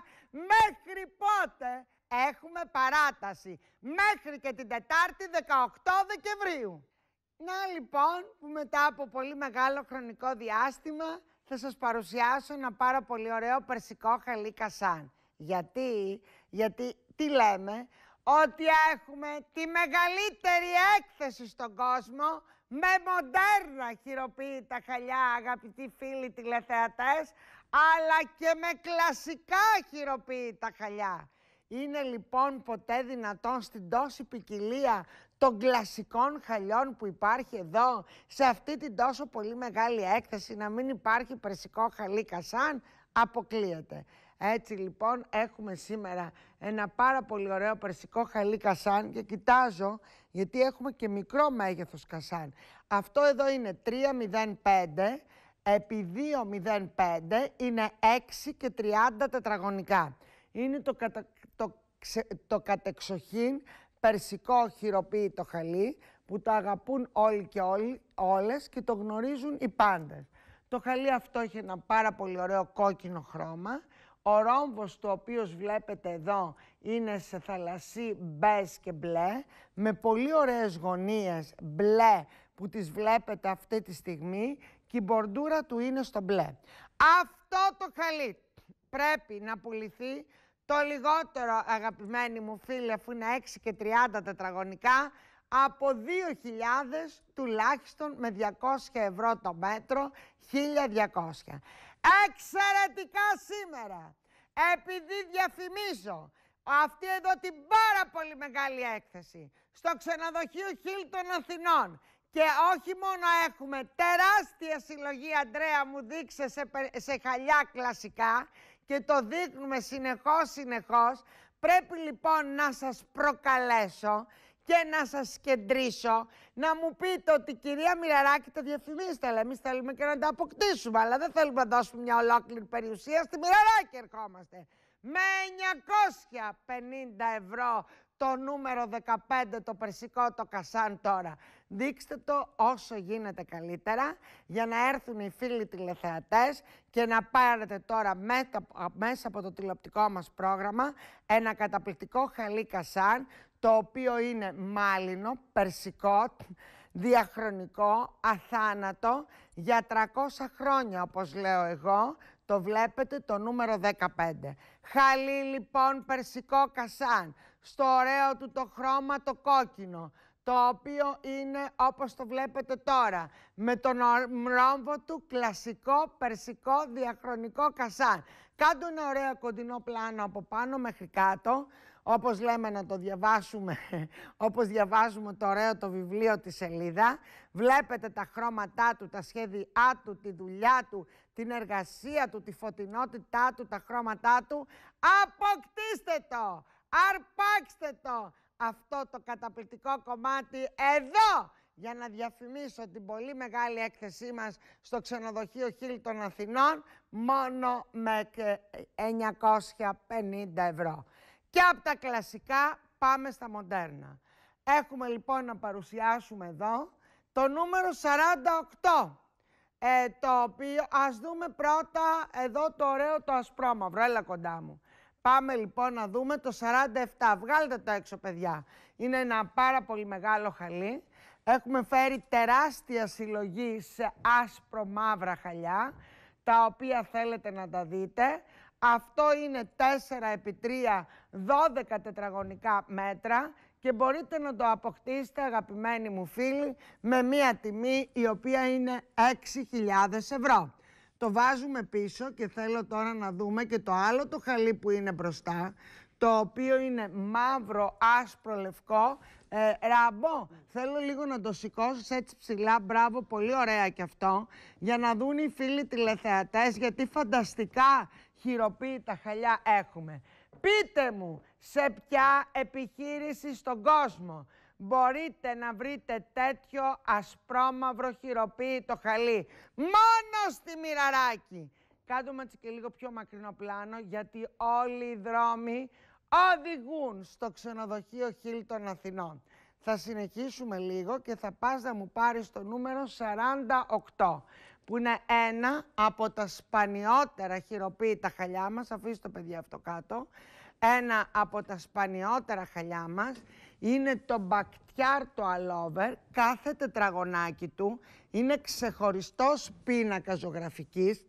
μέχρι πότε έχουμε παράταση μέχρι και την Τετάρτη 18 Δεκεμβρίου. Να λοιπόν που μετά από πολύ μεγάλο χρονικό διάστημα θα σας παρουσιάσω ένα πάρα πολύ ωραίο περσικό χαλί κασάν. Γιατί, γιατί τι λέμε, ότι έχουμε τη μεγαλύτερη έκθεση στον κόσμο με μοντέρνα χειροποίητα χαλιά, αγαπητοί φίλοι τηλεθεατές, αλλά και με κλασικά χειροποίητα χαλιά. Είναι λοιπόν ποτέ δυνατόν στην τόση ποικιλία των κλασικών χαλιών που υπάρχει εδώ, σε αυτή την τόσο πολύ μεγάλη έκθεση, να μην υπάρχει περσικό χαλί κασάν, αποκλείεται. Έτσι λοιπόν έχουμε σήμερα ένα πάρα πολύ ωραίο περσικό χαλί κασάν και κοιτάζω γιατί έχουμε και μικρό μέγεθος κασάν. Αυτό εδώ είναι 305 επί 205 είναι 6 και 30 τετραγωνικά. Είναι το, κατα... το... το κατεξοχήν περσικό χειροποίητο χαλί που το αγαπούν όλοι και όλοι, όλες και το γνωρίζουν οι πάντες. Το χαλί αυτό έχει ένα πάρα πολύ ωραίο κόκκινο χρώμα ο ρόμβος το οποίος βλέπετε εδώ είναι σε θαλασσί μπες και μπλε, με πολύ ωραίες γωνίες μπλε που τις βλέπετε αυτή τη στιγμή και η μπορντούρα του είναι στο μπλε. Αυτό το χαλί πρέπει να πουληθεί το λιγότερο, αγαπημένη μου φίλη αφού είναι 6 και 30 τετραγωνικά, από 2.000 τουλάχιστον με 200 ευρώ το μέτρο, 1.200. Εξαιρετικά σήμερα, επειδή διαφημίζω αυτή εδώ την πάρα πολύ μεγάλη έκθεση στο ξενοδοχείο των Αθηνών και όχι μόνο έχουμε τεράστια συλλογή, Αντρέα μου δείξε σε, σε χαλιά κλασικά και το δείχνουμε συνεχώς συνεχώς, πρέπει λοιπόν να σας προκαλέσω και να σας κεντρήσω, να μου πείτε ότι κυρία Μιραράκη το διαφημίστε, αλλά εμείς θέλουμε και να τα αποκτήσουμε, αλλά δεν θέλουμε να δώσουμε μια ολόκληρη περιουσία, στη Μιραράκη ερχόμαστε. Με 950 ευρώ το νούμερο 15, το περσικό, το κασάν τώρα. Δείξτε το όσο γίνεται καλύτερα για να έρθουν οι φίλοι τηλεθεατές και να πάρετε τώρα μέσα από το τηλεοπτικό μας πρόγραμμα ένα καταπληκτικό χαλί κασάν το οποίο είναι μάλινο, περσικό, διαχρονικό, αθάνατο, για 300 χρόνια, όπως λέω εγώ, το βλέπετε το νούμερο 15. Χαλί λοιπόν περσικό κασάν, στο ωραίο του το χρώμα το κόκκινο, το οποίο είναι όπως το βλέπετε τώρα, με τον ρόμβο του κλασικό περσικό διαχρονικό κασάν. Κάντε ένα ωραίο κοντινό πλάνο από πάνω μέχρι κάτω, όπως λέμε να το διαβάσουμε, όπως διαβάζουμε το ωραίο το βιβλίο τη σελίδα. Βλέπετε τα χρώματά του, τα σχέδιά του, τη δουλειά του, την εργασία του, τη φωτεινότητά του, τα χρώματά του. Αποκτήστε το! Αρπάξτε το! Αυτό το καταπληκτικό κομμάτι εδώ! για να διαφημίσω την πολύ μεγάλη έκθεσή μας στο ξενοδοχείο Χίλ των Αθηνών μόνο με 950 ευρώ. Και από τα κλασικά πάμε στα μοντέρνα. Έχουμε λοιπόν να παρουσιάσουμε εδώ το νούμερο 48. Ε, το οποίο ας δούμε πρώτα εδώ το ωραίο το ασπρόμαυρο. Έλα κοντά μου. Πάμε λοιπόν να δούμε το 47. Βγάλτε το έξω παιδιά. Είναι ένα πάρα πολύ μεγάλο χαλί. Έχουμε φέρει τεράστια συλλογή σε άσπρο μαύρα χαλιά, τα οποία θέλετε να τα δείτε. Αυτό είναι 4 επί 3, 12 τετραγωνικά μέτρα και μπορείτε να το αποκτήσετε αγαπημένοι μου φίλοι με μία τιμή η οποία είναι 6.000 ευρώ. Το βάζουμε πίσω και θέλω τώρα να δούμε και το άλλο το χαλί που είναι μπροστά το οποίο είναι μαύρο, άσπρο, λευκό. Ε, ραμπό, θέλω λίγο να το σηκώσεις έτσι ψηλά, μπράβο, πολύ ωραία και αυτό, για να δουν οι φίλοι τηλεθεατές, γιατί φανταστικά χειροποίητα χαλιά έχουμε. Πείτε μου, σε ποια επιχείρηση στον κόσμο μπορείτε να βρείτε τέτοιο ασπρόμαυρο χειροποίητο χαλί. Μόνο στη Μυραράκη. Κάντε έτσι και λίγο πιο μακρινό πλάνο, γιατί όλοι οι δρόμοι οδηγούν στο ξενοδοχείο Χίλ των Αθηνών. Θα συνεχίσουμε λίγο και θα πας να μου πάρεις το νούμερο 48 που είναι ένα από τα σπανιότερα χειροποίητα χαλιά μας, αφήστε το παιδί αυτό κάτω, ένα από τα σπανιότερα χαλιά μας είναι το μπακτιάρ το αλόβερ, κάθε τετραγωνάκι του είναι ξεχωριστός πίνακας ζωγραφικής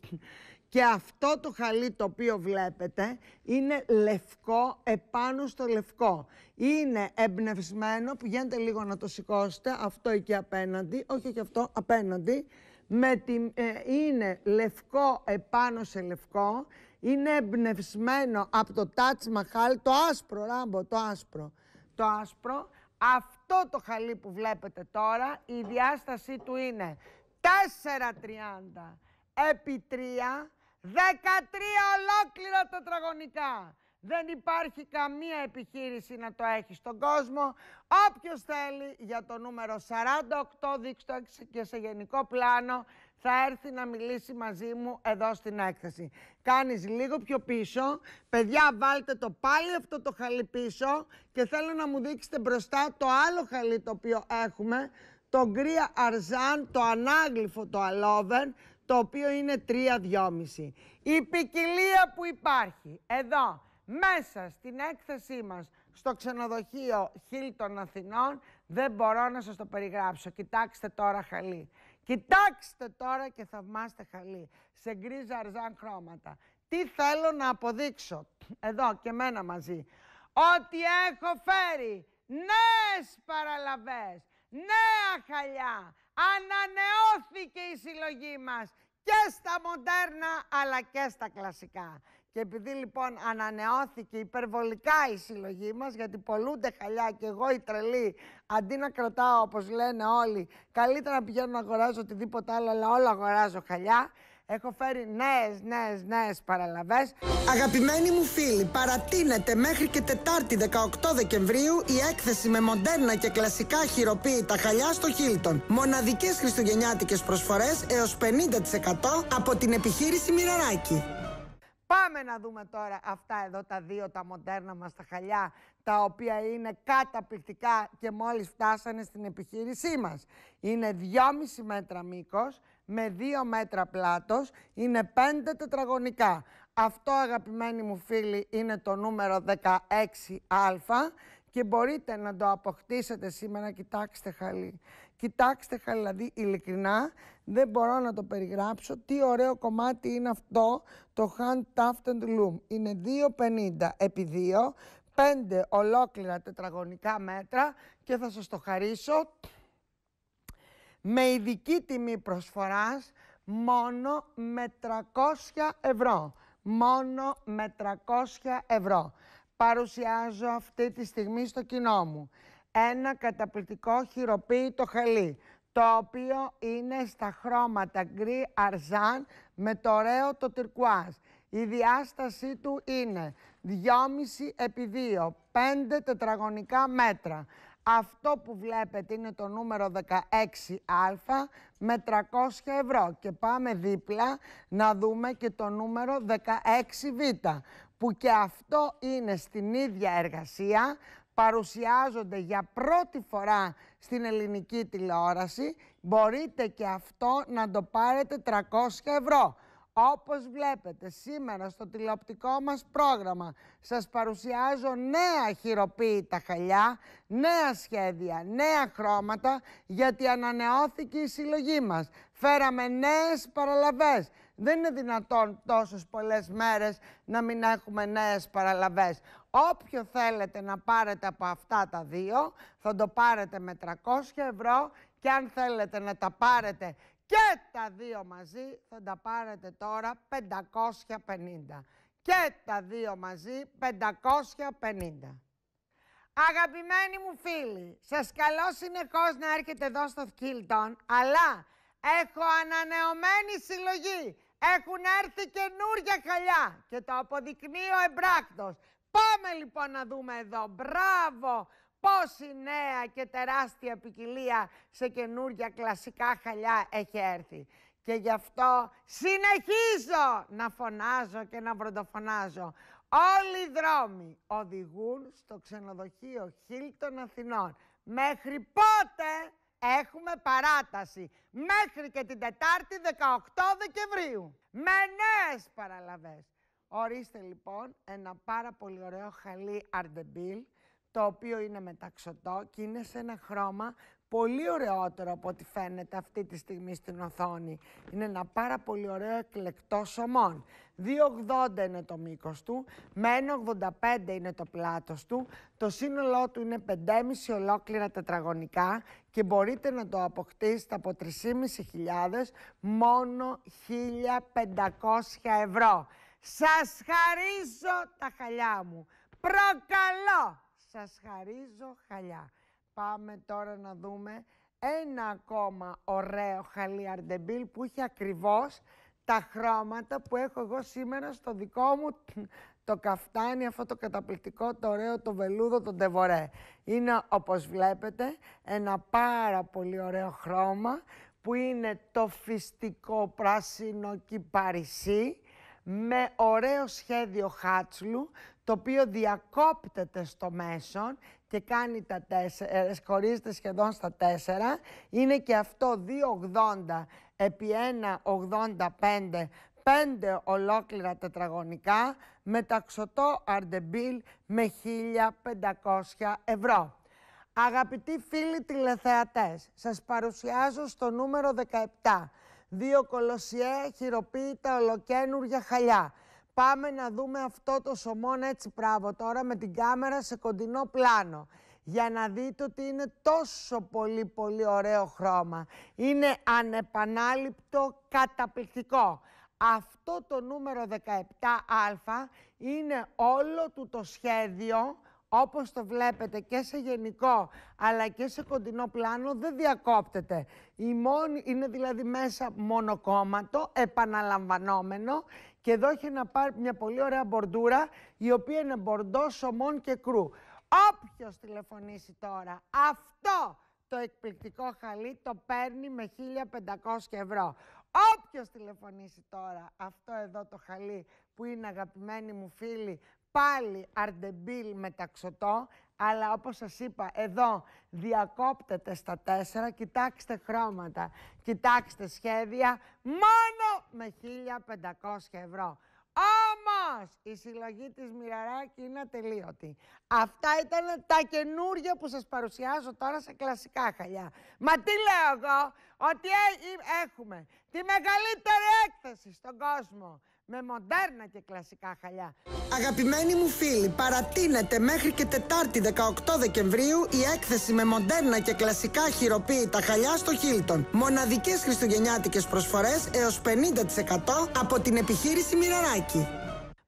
και αυτό το χαλί το οποίο βλέπετε είναι λευκό επάνω στο λευκό. Είναι εμπνευσμένο, πηγαίνετε λίγο να το σηκώσετε, αυτό εκεί απέναντι, όχι και αυτό απέναντι, ε, είναι λευκό επάνω σε λευκό, είναι εμπνευσμένο από το Τάτς Μαχάλ, το άσπρο, Ράμπο, το άσπρο. Το άσπρο, αυτό το χαλί που βλέπετε τώρα, η διάστασή του είναι 4,30 επί 3, 13 ολόκληρα τετραγωνικά. Δεν υπάρχει καμία επιχείρηση να το έχει στον κόσμο. Όποιος θέλει για το νούμερο 48 δείξτε και σε γενικό πλάνο θα έρθει να μιλήσει μαζί μου εδώ στην έκθεση. Κάνεις λίγο πιο πίσω. Παιδιά βάλτε το πάλι αυτό το χαλί πίσω και θέλω να μου δείξετε μπροστά το άλλο χαλί το οποίο έχουμε. Το γκρία αρζάν, το ανάγλυφο το αλόβεν, το οποίο είναι 3-2,5. Η ποικιλία που υπάρχει εδώ μέσα στην έκθεσή μας στο ξενοδοχείο Χίλτον Αθηνών δεν μπορώ να σας το περιγράψω. Κοιτάξτε τώρα χαλί. Κοιτάξτε τώρα και θαυμάστε χαλί. Σε γκρίζα αρζάν χρώματα. Τι θέλω να αποδείξω. Εδώ και μένα μαζί. Ότι έχω φέρει νέες παραλαβές, νέα χαλιά. Ανανεώθηκε η συλλογή μας και στα μοντέρνα αλλά και στα κλασικά. Και επειδή λοιπόν ανανεώθηκε υπερβολικά η συλλογή μας, γιατί πολλούνται χαλιά και εγώ η τρελή, αντί να κρατάω όπως λένε όλοι, καλύτερα να πηγαίνω να αγοράζω οτιδήποτε άλλο, αλλά όλα αγοράζω χαλιά. Έχω φέρει νέες, νέες, νέες παραλαβές. Αγαπημένοι μου φίλοι, παρατείνεται μέχρι και Τετάρτη 18 Δεκεμβρίου η έκθεση με μοντέρνα και κλασικά χειροποίητα χαλιά στο Χίλτον. Μοναδικές χριστουγεννιάτικες προσφορές έως 50% από την επιχείρηση Μιραράκη. Πάμε να δούμε τώρα αυτά εδώ τα δύο, τα μοντέρνα μας, τα χαλιά, τα οποία είναι καταπληκτικά και μόλις φτάσανε στην επιχείρησή μας. Είναι 2,5 μέτρα μήκος με 2 μέτρα πλάτος, είναι 5 τετραγωνικά. Αυτό αγαπημένοι μου φίλοι είναι το νούμερο 16α και μπορείτε να το αποκτήσετε σήμερα, κοιτάξτε χαλί, Κοιτάξτε δηλαδή ειλικρινά, δεν μπορώ να το περιγράψω. Τι ωραίο κομμάτι είναι αυτό, το Hand Taft and Loom. Είναι 2,50 επί 2, 5 ολόκληρα τετραγωνικά μέτρα και θα σας το χαρίσω με ειδική τιμή προσφοράς μόνο με 300 ευρώ. Μόνο με 300 ευρώ. Παρουσιάζω αυτή τη στιγμή στο κοινό μου ένα καταπληκτικό χειροποίητο χαλί το οποίο είναι στα χρώματα γκρι αρζάν με το ωραίο το τυρκουάζ. Η διάστασή του είναι 2,5 επί 2, 5 τετραγωνικά μέτρα. Αυτό που βλέπετε είναι το νούμερο 16α με 300 ευρώ. Και πάμε δίπλα να δούμε και το νούμερο 16β, που και αυτό είναι στην ίδια εργασία παρουσιάζονται για πρώτη φορά στην ελληνική τηλεόραση, μπορείτε και αυτό να το πάρετε 300 ευρώ. Όπως βλέπετε, σήμερα στο τηλεοπτικό μας πρόγραμμα σας παρουσιάζω νέα χειροποίητα χαλιά, νέα σχέδια, νέα χρώματα, γιατί ανανεώθηκε η συλλογή μας. Φέραμε νέες παραλαβές, δεν είναι δυνατόν τόσες πολλές μέρες να μην έχουμε νέες παραλαβές. Όποιο θέλετε να πάρετε από αυτά τα δύο, θα το πάρετε με 300 ευρώ και αν θέλετε να τα πάρετε και τα δύο μαζί, θα τα πάρετε τώρα 550. Και τα δύο μαζί 550. Αγαπημένοι μου φίλοι, σας καλώ συνεχώς να έρχεται εδώ στο Skilton, αλλά έχω ανανεωμένη συλλογή. Έχουν έρθει καινούργια χαλιά και το αποδεικνύει ο εμπράκτος. Πάμε λοιπόν να δούμε εδώ. Μπράβο! Πόση νέα και τεράστια ποικιλία σε καινούρια κλασικά χαλιά έχει έρθει. Και γι' αυτό συνεχίζω να φωνάζω και να βροντοφωνάζω. Όλοι οι δρόμοι οδηγούν στο ξενοδοχείο Χίλτον Αθηνών. Μέχρι πότε! Έχουμε παράταση μέχρι και την Τετάρτη 18 Δεκεμβρίου. Με νέες παραλαβές. Ορίστε λοιπόν ένα πάρα πολύ ωραίο χαλί αρντεμπίλ, το οποίο είναι μεταξωτό και είναι σε ένα χρώμα πολύ ωραιότερο από ό,τι φαίνεται αυτή τη στιγμή στην οθόνη. Είναι ένα πάρα πολύ ωραίο εκλεκτό σωμόν. 2,80 είναι το μήκος του, με 1,85 είναι το πλάτος του, το σύνολό του είναι 5,5 ολόκληρα τετραγωνικά και μπορείτε να το αποκτήσετε από 3.500 μόνο 1.500 ευρώ. Σας χαρίζω τα χαλιά μου. Προκαλώ. Σας χαρίζω χαλιά. Πάμε τώρα να δούμε ένα ακόμα ωραίο χαλί Αρντεμπίλ που έχει ακριβώς τα χρώματα που έχω εγώ σήμερα στο δικό μου το καφτάνι, αυτό το καταπληκτικό, το ωραίο, το βελούδο, το ντεβορέ. Είναι, όπως βλέπετε, ένα πάρα πολύ ωραίο χρώμα που είναι το φυστικό πράσινο κυπαρισί με ωραίο σχέδιο χάτσλου, το οποίο διακόπτεται στο μέσον και κάνει τα τέσσερα, χωρίζεται ε, σχεδόν στα 4. Είναι και αυτό 2,80 επί 1,85 5 ολόκληρα τετραγωνικά με ταξωτό Αρντεμπίλ με 1.500 ευρώ. Αγαπητοί φίλοι τηλεθεατές, σας παρουσιάζω στο νούμερο 17 δύο κολοσιαία χειροποίητα ολοκένουργια χαλιά Πάμε να δούμε αυτό το σωμόν έτσι πράβο τώρα με την κάμερα σε κοντινό πλάνο για να δείτε ότι είναι τόσο πολύ πολύ ωραίο χρώμα. Είναι ανεπανάληπτο, καταπληκτικό. Αυτό το νούμερο 17α είναι όλο του το σχέδιο, όπως το βλέπετε και σε γενικό αλλά και σε κοντινό πλάνο, δεν διακόπτεται. Η είναι δηλαδή μέσα μονοκόμματο, επαναλαμβανόμενο και εδώ έχει να πάρει μια πολύ ωραία μπορντούρα, η οποία είναι μπορντό, σωμών και κρού. Όποιος τηλεφωνήσει τώρα, αυτό το εκπληκτικό χαλί το παίρνει με 1500 ευρώ. Όποιος τηλεφωνήσει τώρα αυτό εδώ το χαλί που είναι αγαπημένοι μου φίλοι, πάλι αρντεμπίλ μεταξωτό, αλλά όπως σας είπα, εδώ διακόπτεται στα τέσσερα, κοιτάξτε χρώματα, κοιτάξτε σχέδια, μόνο με 1.500 ευρώ. Όμως η συλλογή της Μυραράκη είναι ατελείωτη. Αυτά ήταν τα καινούργια που σας παρουσιάζω τώρα σε κλασικά χαλιά. Μα τι λέω εγώ, ότι ε, ε, έχουμε τη μεγαλύτερη έκθεση στον κόσμο με μοντέρνα και κλασικά χαλιά. Αγαπημένοι μου φίλοι, παρατείνεται μέχρι και Τετάρτη 18 Δεκεμβρίου η έκθεση με μοντέρνα και κλασικά χειροποίητα χαλιά στο Χίλτον. Μοναδικές χριστουγεννιάτικες προσφορές έως 50% από την επιχείρηση Μιραράκη.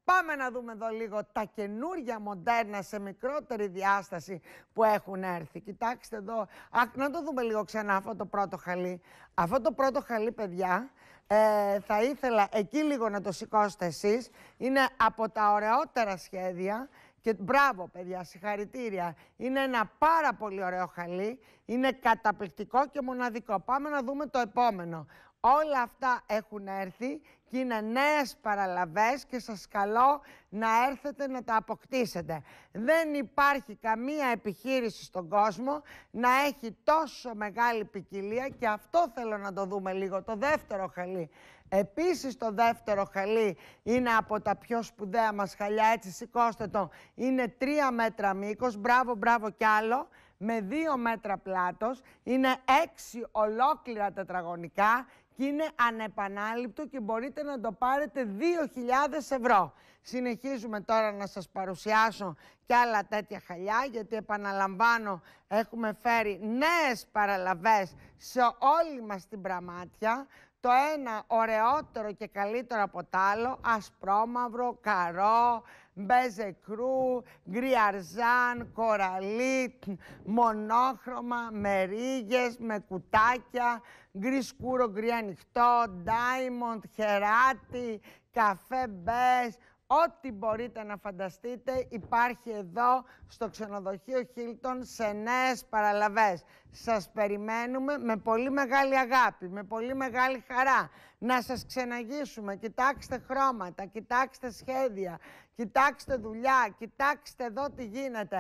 Πάμε να δούμε εδώ λίγο τα καινούργια μοντέρνα σε μικρότερη διάσταση που έχουν έρθει. Κοιτάξτε εδώ, να το δούμε λίγο ξανά αυτό το πρώτο χαλί. Αυτό το πρώτο χαλί, παιδιά, ε, θα ήθελα εκεί λίγο να το σηκώσετε εσείς. Είναι από τα ωραιότερα σχέδια. Και μπράβο, παιδιά, συγχαρητήρια. Είναι ένα πάρα πολύ ωραίο χαλί. Είναι καταπληκτικό και μοναδικό. Πάμε να δούμε το επόμενο. Όλα αυτά έχουν έρθει και είναι νέες παραλαβές και σας καλώ να έρθετε να τα αποκτήσετε. Δεν υπάρχει καμία επιχείρηση στον κόσμο να έχει τόσο μεγάλη ποικιλία και αυτό θέλω να το δούμε λίγο, το δεύτερο χαλί. Επίσης το δεύτερο χαλί είναι από τα πιο σπουδαία μας χαλιά, έτσι σηκώστε το. Είναι τρία μέτρα μήκος, μπράβο, μπράβο κι άλλο, με δύο μέτρα πλάτος. Είναι έξι ολόκληρα τετραγωνικά και είναι ανεπανάληπτο και μπορείτε να το πάρετε 2.000 ευρώ. Συνεχίζουμε τώρα να σας παρουσιάσω και άλλα τέτοια χαλιά, γιατί επαναλαμβάνω έχουμε φέρει νέες παραλαβές σε όλη μας την πραμάτια το ένα ωραιότερο και καλύτερο από το άλλο, ασπρόμαυρο, καρό, μπέζε κρού, γκριαρζάν, κοραλί, μονόχρωμα, με ρίγες, με κουτάκια, γκρι σκούρο, γκρι ανοιχτό, ντάιμοντ, χεράτι, καφέ μπέζ... Ό,τι μπορείτε να φανταστείτε υπάρχει εδώ στο ξενοδοχείο Χίλτον σε νέες παραλαβές. Σας περιμένουμε με πολύ μεγάλη αγάπη, με πολύ μεγάλη χαρά. Να σας ξεναγήσουμε, κοιτάξτε χρώματα, κοιτάξτε σχέδια, Κοιτάξτε δουλειά, κοιτάξτε εδώ τι γίνεται.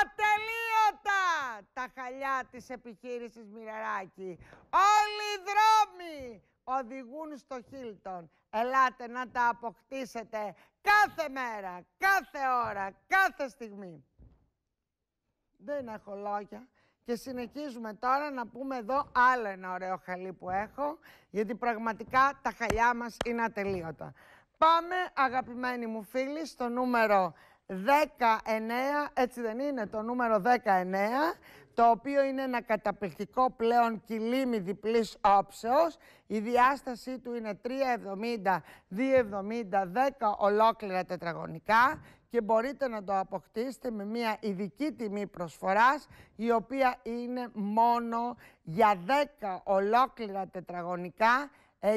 Ατελείωτα τα χαλιά της επιχείρησης Μιρεράκη. Όλοι οι δρόμοι οδηγούν στο Χίλτον. Ελάτε να τα αποκτήσετε κάθε μέρα, κάθε ώρα, κάθε στιγμή. Δεν έχω λόγια. Και συνεχίζουμε τώρα να πούμε εδώ άλλο ένα ωραίο χαλί που έχω, γιατί πραγματικά τα χαλιά μας είναι ατελείωτα. Πάμε, αγαπημένοι μου φίλοι, στο νούμερο 19, έτσι δεν είναι, το νούμερο 19, το οποίο είναι ένα καταπληκτικό πλέον κυλίμι διπλής όψεως. Η διάστασή του είναι 3,70, 2,70, 10 ολόκληρα τετραγωνικά και μπορείτε να το αποκτήσετε με μια ειδική τιμή προσφοράς η οποία είναι μόνο για 10 ολόκληρα τετραγωνικά 900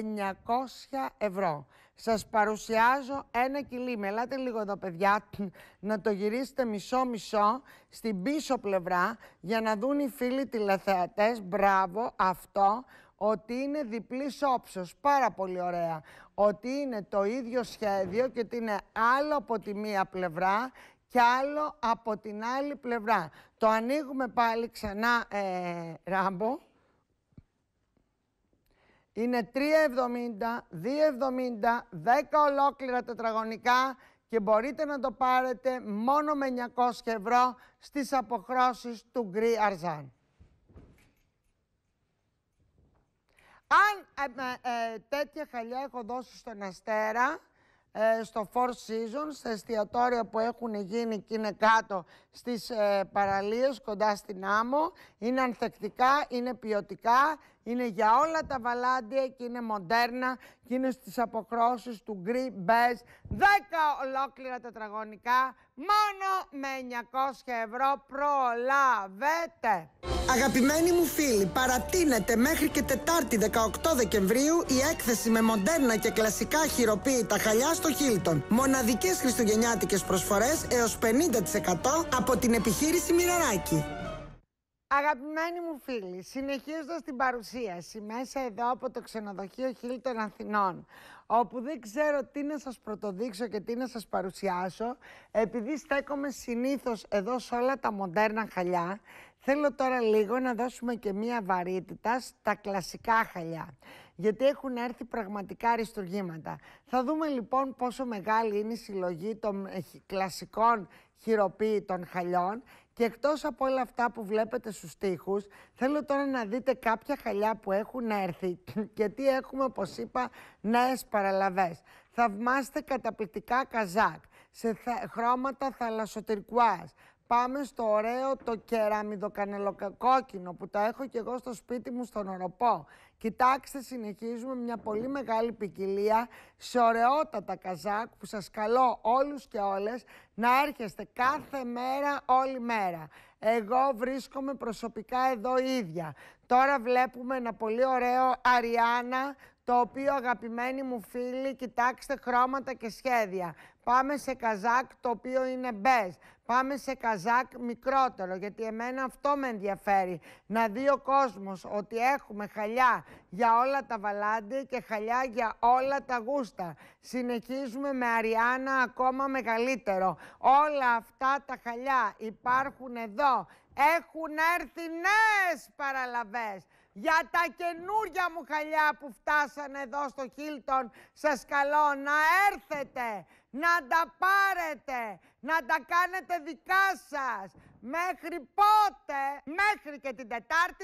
ευρώ. Σας παρουσιάζω ένα κιλί. Μελάτε λίγο εδώ παιδιά, να το γυρίσετε μισό-μισό στην πίσω πλευρά για να δουν οι φίλοι τηλεθεατές, μπράβο, αυτό, ότι είναι διπλής όψος. Πάρα πολύ ωραία. Ότι είναι το ίδιο σχέδιο και ότι είναι άλλο από τη μία πλευρά και άλλο από την άλλη πλευρά. Το ανοίγουμε πάλι ξανά, ε, Ράμπο είναι 3,70, 2,70, 10 ολόκληρα τετραγωνικά και μπορείτε να το πάρετε μόνο με 900 ευρώ στις αποχρώσεις του Γκρι Αρζάν. Αν ε, ε, ε τέτοια χαλιά έχω δώσει στον Αστέρα, ε, στο Four Seasons, σε εστιατόρια που έχουν γίνει και είναι κάτω στις ε, παραλίες κοντά στην άμμο. Είναι ανθεκτικά, είναι ποιοτικά, είναι για όλα τα βαλάντια και είναι μοντέρνα και είναι στις αποκρόσεις του γκρι μπες. 10 ολόκληρα τετραγωνικά, μόνο με 900 ευρώ προλαβέτε. Αγαπημένοι μου φίλοι, παρατείνεται μέχρι και Τετάρτη 18 Δεκεμβρίου η έκθεση με μοντέρνα και κλασικά χειροποίητα χαλιά στο Χίλτον. Μοναδικές χριστουγεννιάτικες προσφορές έως 50% από την επιχείρηση Μυραράκη. Αγαπημένοι μου φίλοι, συνεχίζοντας την παρουσίαση μέσα εδώ από το ξενοδοχείο Χίλ των Αθηνών, όπου δεν ξέρω τι να σας πρωτοδείξω και τι να σας παρουσιάσω, επειδή στέκομαι συνήθως εδώ σε όλα τα μοντέρνα χαλιά, θέλω τώρα λίγο να δώσουμε και μία βαρύτητα στα κλασικά χαλιά, γιατί έχουν έρθει πραγματικά αριστουργήματα. Θα δούμε λοιπόν πόσο μεγάλη είναι η συλλογή των ε, κλασικών χειροποίη των χαλιών και εκτός από όλα αυτά που βλέπετε στους τοίχου, θέλω τώρα να δείτε κάποια χαλιά που έχουν έρθει και τι έχουμε, όπως είπα, νέες παραλαβές. Θαυμάστε καταπληκτικά καζάκ σε χρώματα θαλασσοτυρκουάς, Πάμε στο ωραίο το κεραμιδοκανελοκόκκινο που το έχω και εγώ στο σπίτι μου στον Οροπό. Κοιτάξτε, συνεχίζουμε μια πολύ μεγάλη ποικιλία σε ωραιότατα καζάκ που σας καλώ όλους και όλες να έρχεστε κάθε μέρα, όλη μέρα. Εγώ βρίσκομαι προσωπικά εδώ ίδια. Τώρα βλέπουμε ένα πολύ ωραίο Αριάννα, το οποίο αγαπημένοι μου φίλοι, κοιτάξτε χρώματα και σχέδια. Πάμε σε καζάκ το οποίο είναι μπες. Πάμε σε καζάκ μικρότερο, γιατί εμένα αυτό με ενδιαφέρει. Να δει ο κόσμος ότι έχουμε χαλιά για όλα τα βαλάντι και χαλιά για όλα τα γούστα. Συνεχίζουμε με Αριάννα ακόμα μεγαλύτερο. Όλα αυτά τα χαλιά υπάρχουν εδώ. Έχουν έρθει νέες παραλαβές για τα καινούργια μου χαλιά που φτάσανε εδώ στο Χίλτον. Σας καλώ να έρθετε, να τα πάρετε, να τα κάνετε δικά σας. Μέχρι πότε, μέχρι και την Τετάρτη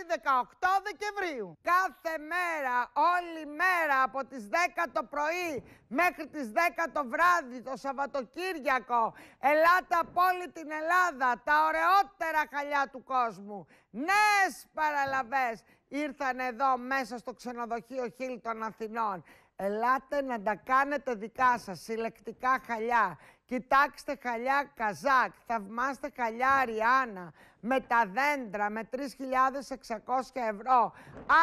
18 Δεκεμβρίου. Κάθε μέρα, όλη μέρα από τις 10 το πρωί μέχρι τις 10 το βράδυ, το Σαββατοκύριακο. Ελάτε από όλη την Ελλάδα, τα ωραιότερα χαλιά του κόσμου. Νέες παραλαβές, ήρθαν εδώ μέσα στο ξενοδοχείο των Αθηνών. Ελάτε να τα κάνετε δικά σας, συλλεκτικά χαλιά. Κοιτάξτε χαλιά Καζάκ, θαυμάστε χαλιά Ριάννα, με τα δέντρα, με 3.600 ευρώ.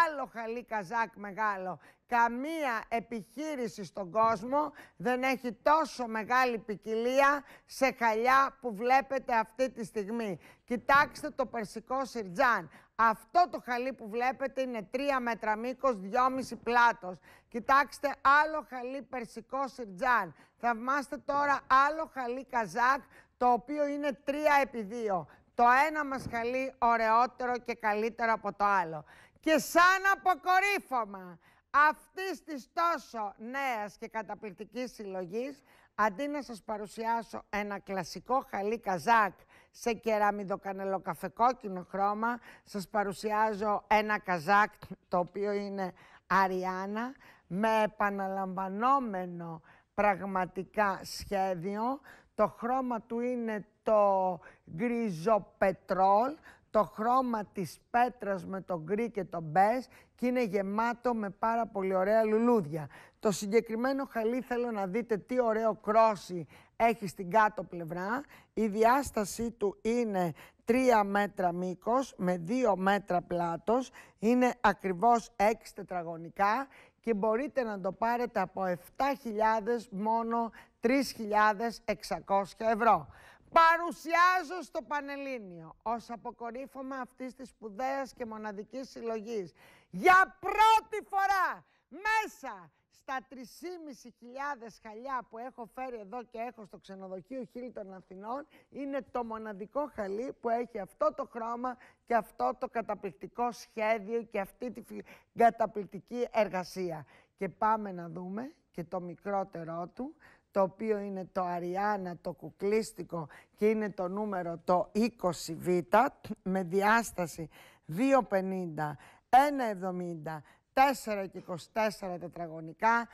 Άλλο χαλί Καζάκ μεγάλο. Καμία επιχείρηση στον κόσμο δεν έχει τόσο μεγάλη ποικιλία σε χαλιά που βλέπετε αυτή τη στιγμή. Κοιτάξτε το περσικό σιρτζάν. Αυτό το χαλί που βλέπετε είναι 3 μέτρα μήκος, 2,5 πλάτος. Κοιτάξτε άλλο χαλί περσικό σιρτζάν. Θαυμάστε τώρα άλλο χαλί καζάκ, το οποίο είναι 3 επί 2. Το ένα μας χαλί ωραιότερο και καλύτερο από το άλλο. Και σαν αποκορύφωμα Αυτής της τόσο νέας και καταπληκτικής συλλογής. αντί να σας παρουσιάσω ένα κλασικό χαλί καζάκ σε καφέ κόκκινο χρώμα. Σας παρουσιάζω ένα καζάκ το οποίο είναι Αριάννα με επαναλαμβανόμενο πραγματικά σχέδιο. Το χρώμα του είναι το γκριζο το χρώμα της πέτρας με το γκρι και το μπες και είναι γεμάτο με πάρα πολύ ωραία λουλούδια. Το συγκεκριμένο χαλί θέλω να δείτε τι ωραίο κρόσι έχει στην κάτω πλευρά. Η διάστασή του είναι 3 μέτρα μήκος με 2 μέτρα πλάτος. Είναι ακριβώς 6 τετραγωνικά και μπορείτε να το πάρετε από 7.000 μόνο 3.600 ευρώ. Παρουσιάζω στο Πανελλήνιο ως αποκορύφωμα αυτής της σπουδαίας και μοναδικής συλλογής για πρώτη φορά μέσα τα 3.500 χαλιά που έχω φέρει εδώ και έχω στο ξενοδοχείο Χίλ των Αθηνών είναι το μοναδικό χαλί που έχει αυτό το χρώμα και αυτό το καταπληκτικό σχέδιο και αυτή τη καταπληκτική εργασία. Και πάμε να δούμε και το μικρότερό του, το οποίο είναι το Αριάννα, το κουκλίστικο και είναι το νούμερο το 20β με διάσταση 2,50, 1,70, 4 και 24 τετραγωνικά,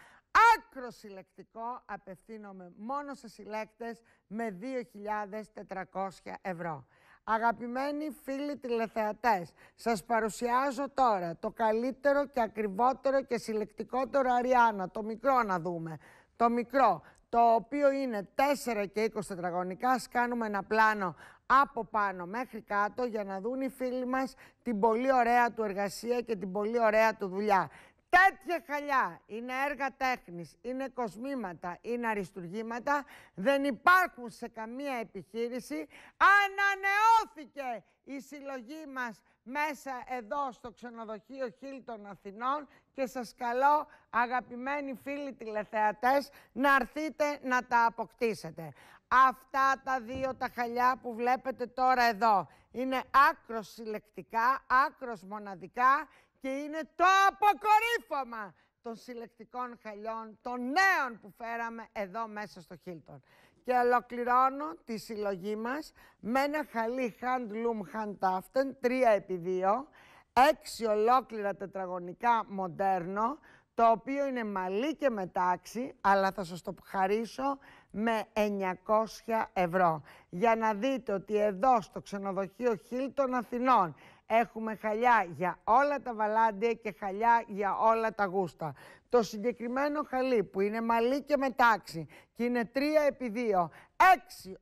άκρο συλλεκτικό, απευθύνομαι μόνο σε συλλέκτες με 2.400 ευρώ. Αγαπημένοι φίλοι τηλεθεατές, σας παρουσιάζω τώρα το καλύτερο και ακριβότερο και συλλεκτικότερο Αριάννα, το μικρό να δούμε. Το μικρό, το οποίο είναι 4 και 20 τετραγωνικά, κάνουμε ένα πλάνο από πάνω μέχρι κάτω για να δουν οι φίλοι μας την πολύ ωραία του εργασία και την πολύ ωραία του δουλειά. Τέτοια χαλιά είναι έργα τέχνης, είναι κοσμήματα, είναι αριστουργήματα. Δεν υπάρχουν σε καμία επιχείρηση. Ανανεώθηκε η συλλογή μας μέσα εδώ στο ξενοδοχείο Χίλ των Αθηνών και σας καλώ αγαπημένοι φίλοι τηλεθεατές να αρθείτε να τα αποκτήσετε. Αυτά τα δύο τα χαλιά που βλέπετε τώρα εδώ είναι άκρος συλλεκτικά, άκρος μοναδικά και είναι το αποκορύφωμα των συλλεκτικών χαλιών, των νέων που φέραμε εδώ μέσα στο Χίλτον. Και ολοκληρώνω τη συλλογή μας με ένα χαλί handloom taften, 3x2, έξι ολόκληρα τετραγωνικά μοντέρνο, το οποίο είναι μαλλί και μετάξι, αλλά θα σας το χαρίσω με 900 ευρώ. Για να δείτε ότι εδώ στο ξενοδοχείο των Αθηνών έχουμε χαλιά για όλα τα βαλάντια και χαλιά για όλα τα γούστα. Το συγκεκριμένο χαλί που είναι μαλλί και μετάξι και είναι 3 επί 2, 6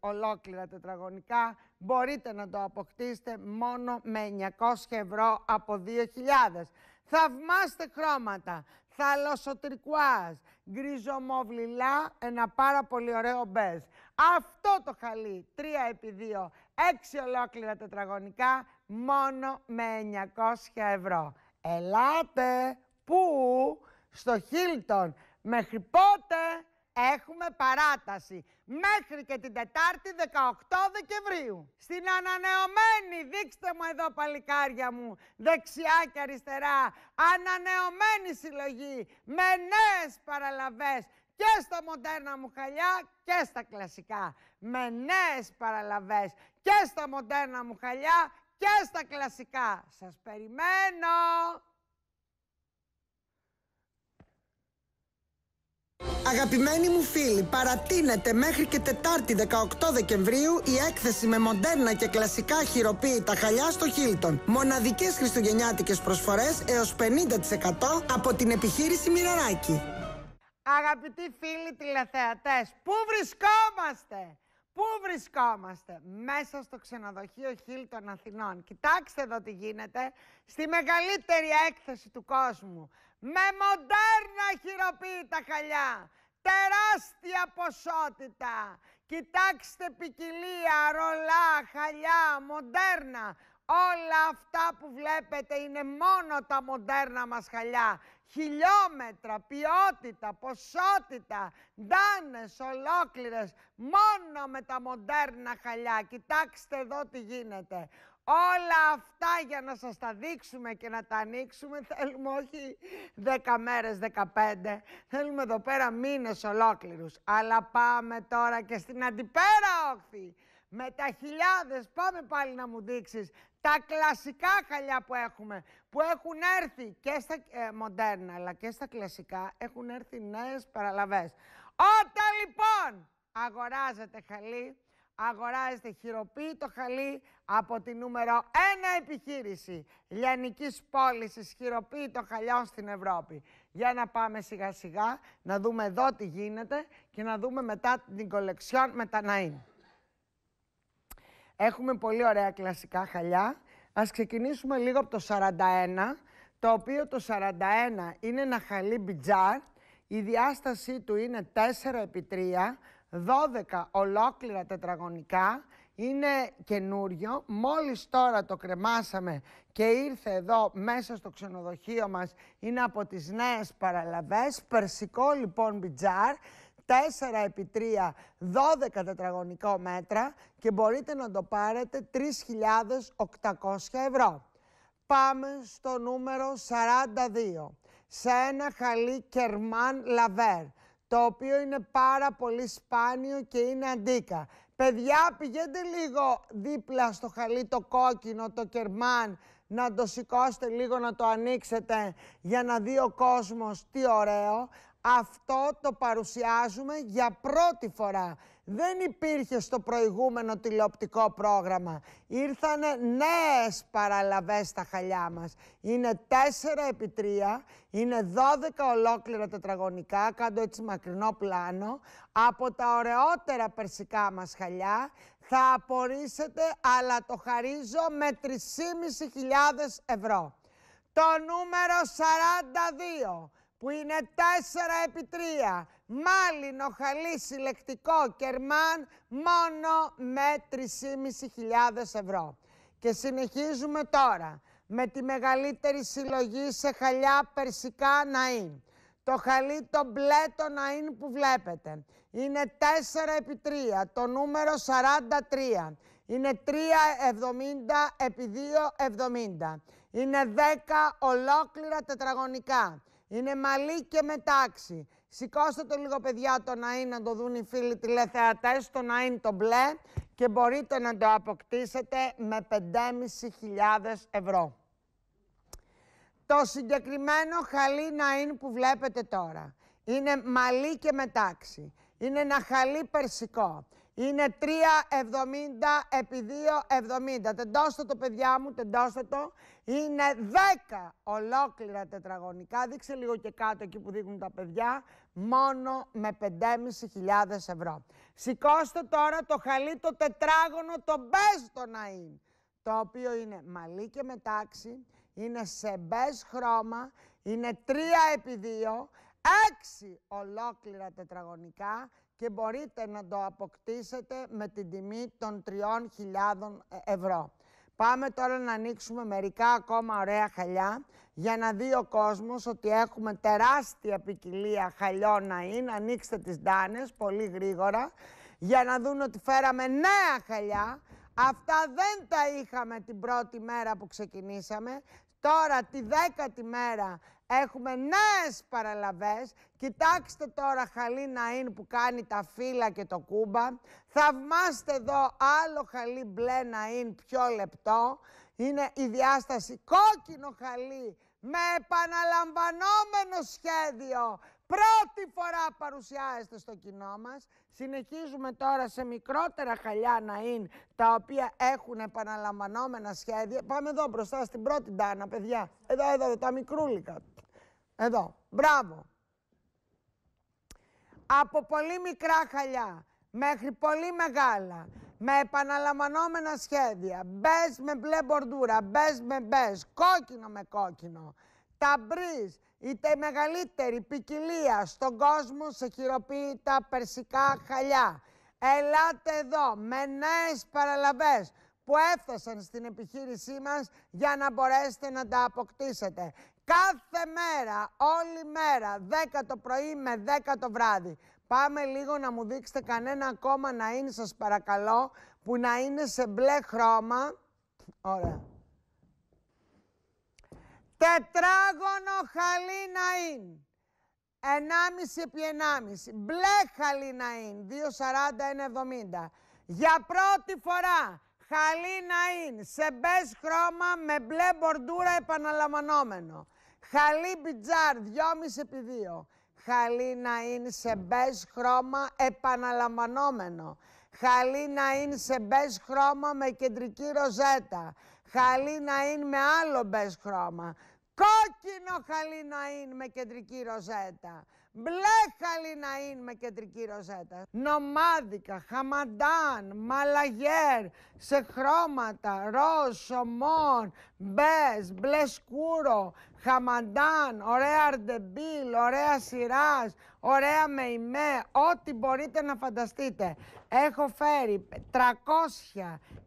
ολόκληρα τετραγωνικά, μπορείτε να το αποκτήσετε μόνο με 900 ευρώ από 2.000. Θαυμάστε χρώματα, θαλασσοτρικουάζ, γκριζομοβληλά, ένα πάρα πολύ ωραίο μπες. Αυτό το χαλί, 3 επί 2, 6 ολόκληρα τετραγωνικά, μόνο με 900 ευρώ. Ελάτε, πού, στο Χίλτον, μέχρι πότε έχουμε παράταση μέχρι και την Τετάρτη 18 Δεκεμβρίου. Στην ανανεωμένη, δείξτε μου εδώ παλικάρια μου, δεξιά και αριστερά, ανανεωμένη συλλογή με νέες παραλαβές και στα μοντέρνα μου χαλιά και στα κλασικά. Με νέες παραλαβές και στα μοντέρνα μου χαλιά και στα κλασικά. Σας περιμένω! Αγαπημένοι μου φίλοι, παρατείνεται μέχρι και Τετάρτη 18 Δεκεμβρίου η έκθεση με μοντέρνα και κλασικά χειροποίητα χαλιά στο Χίλτον. Μοναδικές χριστουγεννιάτικες προσφορές έως 50% από την επιχείρηση Μιραράκη. Αγαπητοί φίλοι τηλεθεατές, πού βρισκόμαστε! Πού βρισκόμαστε, μέσα στο ξενοδοχείο Χίλτον Αθηνών. Κοιτάξτε εδώ τι γίνεται, στη μεγαλύτερη έκθεση του κόσμου με μοντέρνα χειροποίητα χαλιά, τεράστια ποσότητα. Κοιτάξτε ποικιλία, ρολά, χαλιά, μοντέρνα. Όλα αυτά που βλέπετε είναι μόνο τα μοντέρνα μας χαλιά. Χιλιόμετρα, ποιότητα, ποσότητα, ντάνες ολόκληρες, μόνο με τα μοντέρνα χαλιά. Κοιτάξτε εδώ τι γίνεται. Όλα αυτά για να σας τα δείξουμε και να τα ανοίξουμε θέλουμε όχι 10 μέρες, 15. Θέλουμε εδώ πέρα μήνες ολόκληρους. Αλλά πάμε τώρα και στην αντιπέρα όχθη. Με τα χιλιάδες πάμε πάλι να μου δείξεις τα κλασικά χαλιά που έχουμε. Που έχουν έρθει και στα ε, μοντέρνα αλλά και στα κλασικά έχουν έρθει νέες παραλαβές. Όταν λοιπόν αγοράζετε χαλί αγοράζετε χειροποίητο χαλί από τη νούμερο 1 επιχείρηση λιανικής πώλησης το χαλιών στην Ευρώπη. Για να πάμε σιγά σιγά, να δούμε εδώ τι γίνεται και να δούμε μετά την κολεξιόν με τα Έχουμε πολύ ωραία κλασικά χαλιά. Ας ξεκινήσουμε λίγο από το 41, το οποίο το 41 είναι ένα χαλί μπιτζάρ. Η διάστασή του είναι 4 επί 3 12 ολόκληρα τετραγωνικά, είναι καινούριο, μόλις τώρα το κρεμάσαμε και ήρθε εδώ μέσα στο ξενοδοχείο μας, είναι από τις νέες παραλαβές, περσικό λοιπόν μπιτζάρ, 4 επί 3, 12 τετραγωνικό μέτρα και μπορείτε να το πάρετε 3.800 ευρώ. Πάμε στο νούμερο 42, σε ένα χαλί κερμάν λαβέρ το οποίο είναι πάρα πολύ σπάνιο και είναι αντίκα. Παιδιά, πηγαίνετε λίγο δίπλα στο χαλί το κόκκινο, το κερμάν, να το σηκώσετε λίγο, να το ανοίξετε για να δει ο κόσμος τι ωραίο. Αυτό το παρουσιάζουμε για πρώτη φορά δεν υπήρχε στο προηγούμενο τηλεοπτικό πρόγραμμα. Ήρθανε νέες παραλαβές στα χαλιά μας. Είναι 4 επί 3, είναι 12 ολόκληρα τετραγωνικά, κάτω έτσι μακρινό πλάνο, από τα ωραιότερα περσικά μας χαλιά. Θα απορρίσετε, αλλά το χαρίζω με 3.500 ευρώ. Το νούμερο 42 που είναι 4 4x3 3. Μάλινο χαλί συλλεκτικό κερμάν μόνο με 3.500 ευρώ. Και συνεχίζουμε τώρα με τη μεγαλύτερη συλλογή σε χαλιά περσικά ναΐν. Το χαλί το μπλε το ναΐν που βλέπετε είναι 4 x 3, το νούμερο 43. Είναι 3,70 επί 2,70. Είναι 10 ολόκληρα τετραγωνικά. Είναι μαλλί και μετάξι. Σηκώστε το λίγο παιδιά το να είναι, να το δουν οι φίλοι τηλεθεατές, το να είναι το μπλε και μπορείτε να το αποκτήσετε με 5.500 ευρώ. Το συγκεκριμένο χαλί να είναι που βλέπετε τώρα. Είναι μαλλί και μετάξι. Είναι ένα χαλί περσικό. Είναι 3,70 επί 2,70. Τεντώστε το, παιδιά μου, τεντώστε το. Είναι 10 ολόκληρα τετραγωνικά. Δείξε λίγο και κάτω εκεί που δείχνουν τα παιδιά. Μόνο με 5.500 ευρώ. Σηκώστε τώρα το χαλί το τετράγωνο, το το να είναι. Το οποίο είναι μαλλί και μετάξι, είναι σε μπες χρώμα, είναι 3 επί 2, 6 ολόκληρα τετραγωνικά, και μπορείτε να το αποκτήσετε με την τιμή των 3.000 ε, ευρώ. Πάμε τώρα να ανοίξουμε μερικά ακόμα ωραία χαλιά για να δει ο κόσμος ότι έχουμε τεράστια ποικιλία χαλιών να είναι. Ανοίξτε τις δάνες πολύ γρήγορα για να δουν ότι φέραμε νέα χαλιά. Αυτά δεν τα είχαμε την πρώτη μέρα που ξεκινήσαμε. Τώρα τη δέκατη μέρα Έχουμε νέες παραλαβές. Κοιτάξτε τώρα χαλί είναι που κάνει τα φύλλα και το κούμπα. Θαυμάστε εδώ άλλο χαλί μπλε να είναι πιο λεπτό. Είναι η διάσταση κόκκινο χαλί με επαναλαμβανόμενο σχέδιο. Πρώτη φορά παρουσιάζεται στο κοινό μας. Συνεχίζουμε τώρα σε μικρότερα χαλιά να είναι τα οποία έχουν επαναλαμβανόμενα σχέδια. Πάμε εδώ μπροστά στην πρώτη Ντάνα, παιδιά. Εδώ, εδώ, τα μικρούλικα. Εδώ. Μπράβο. Από πολύ μικρά χαλιά μέχρι πολύ μεγάλα, με επαναλαμβανόμενα σχέδια, μπες με μπλε μπορδούρα, μπες με μπες, κόκκινο με κόκκινο, Τα ταμπρίς, η μεγαλύτερη ποικιλία στον κόσμο σε χειροποίητα περσικά χαλιά. Ελάτε εδώ με νέες παραλαβές που έφτασαν στην επιχείρησή μας για να μπορέσετε να τα αποκτήσετε. Κάθε μέρα, όλη μέρα, 10 το πρωί με 10 το βράδυ. Πάμε λίγο να μου δείξετε κανένα ακόμα να είναι, σας παρακαλώ, που να είναι σε μπλε χρώμα. Ωραία. Τετράγωνο χαλί να είναι. 1,5 επί 1,5. Μπλε χαλί να είναι. 2,40, Για πρώτη φορά χαλί να είναι. Σε μπες χρώμα με μπλε μπορντούρα επαναλαμβανόμενο. Χαλί Μπιτζάρ, 2,5 επί 2. Χαλί να είναι σε μπες χρώμα επαναλαμβανόμενο. Χαλί να είναι σε μπες χρώμα με κεντρική ροζέτα. Χαλί να είναι με άλλο μπες χρώμα. Κόκκινο χαλί να είναι με κεντρική ροζέτα μπλε είναι με κεντρική ροζέτα, νομάδικα, χαμαντάν, μαλαγέρ, σε χρώματα, ροζ, σωμόν, μπες, μπλε σκούρο, χαμαντάν, ωραία αρντεμπίλ, ωραία σειράς, ωραία μεϊμέ, ό,τι μπορείτε να φανταστείτε. Έχω φέρει 300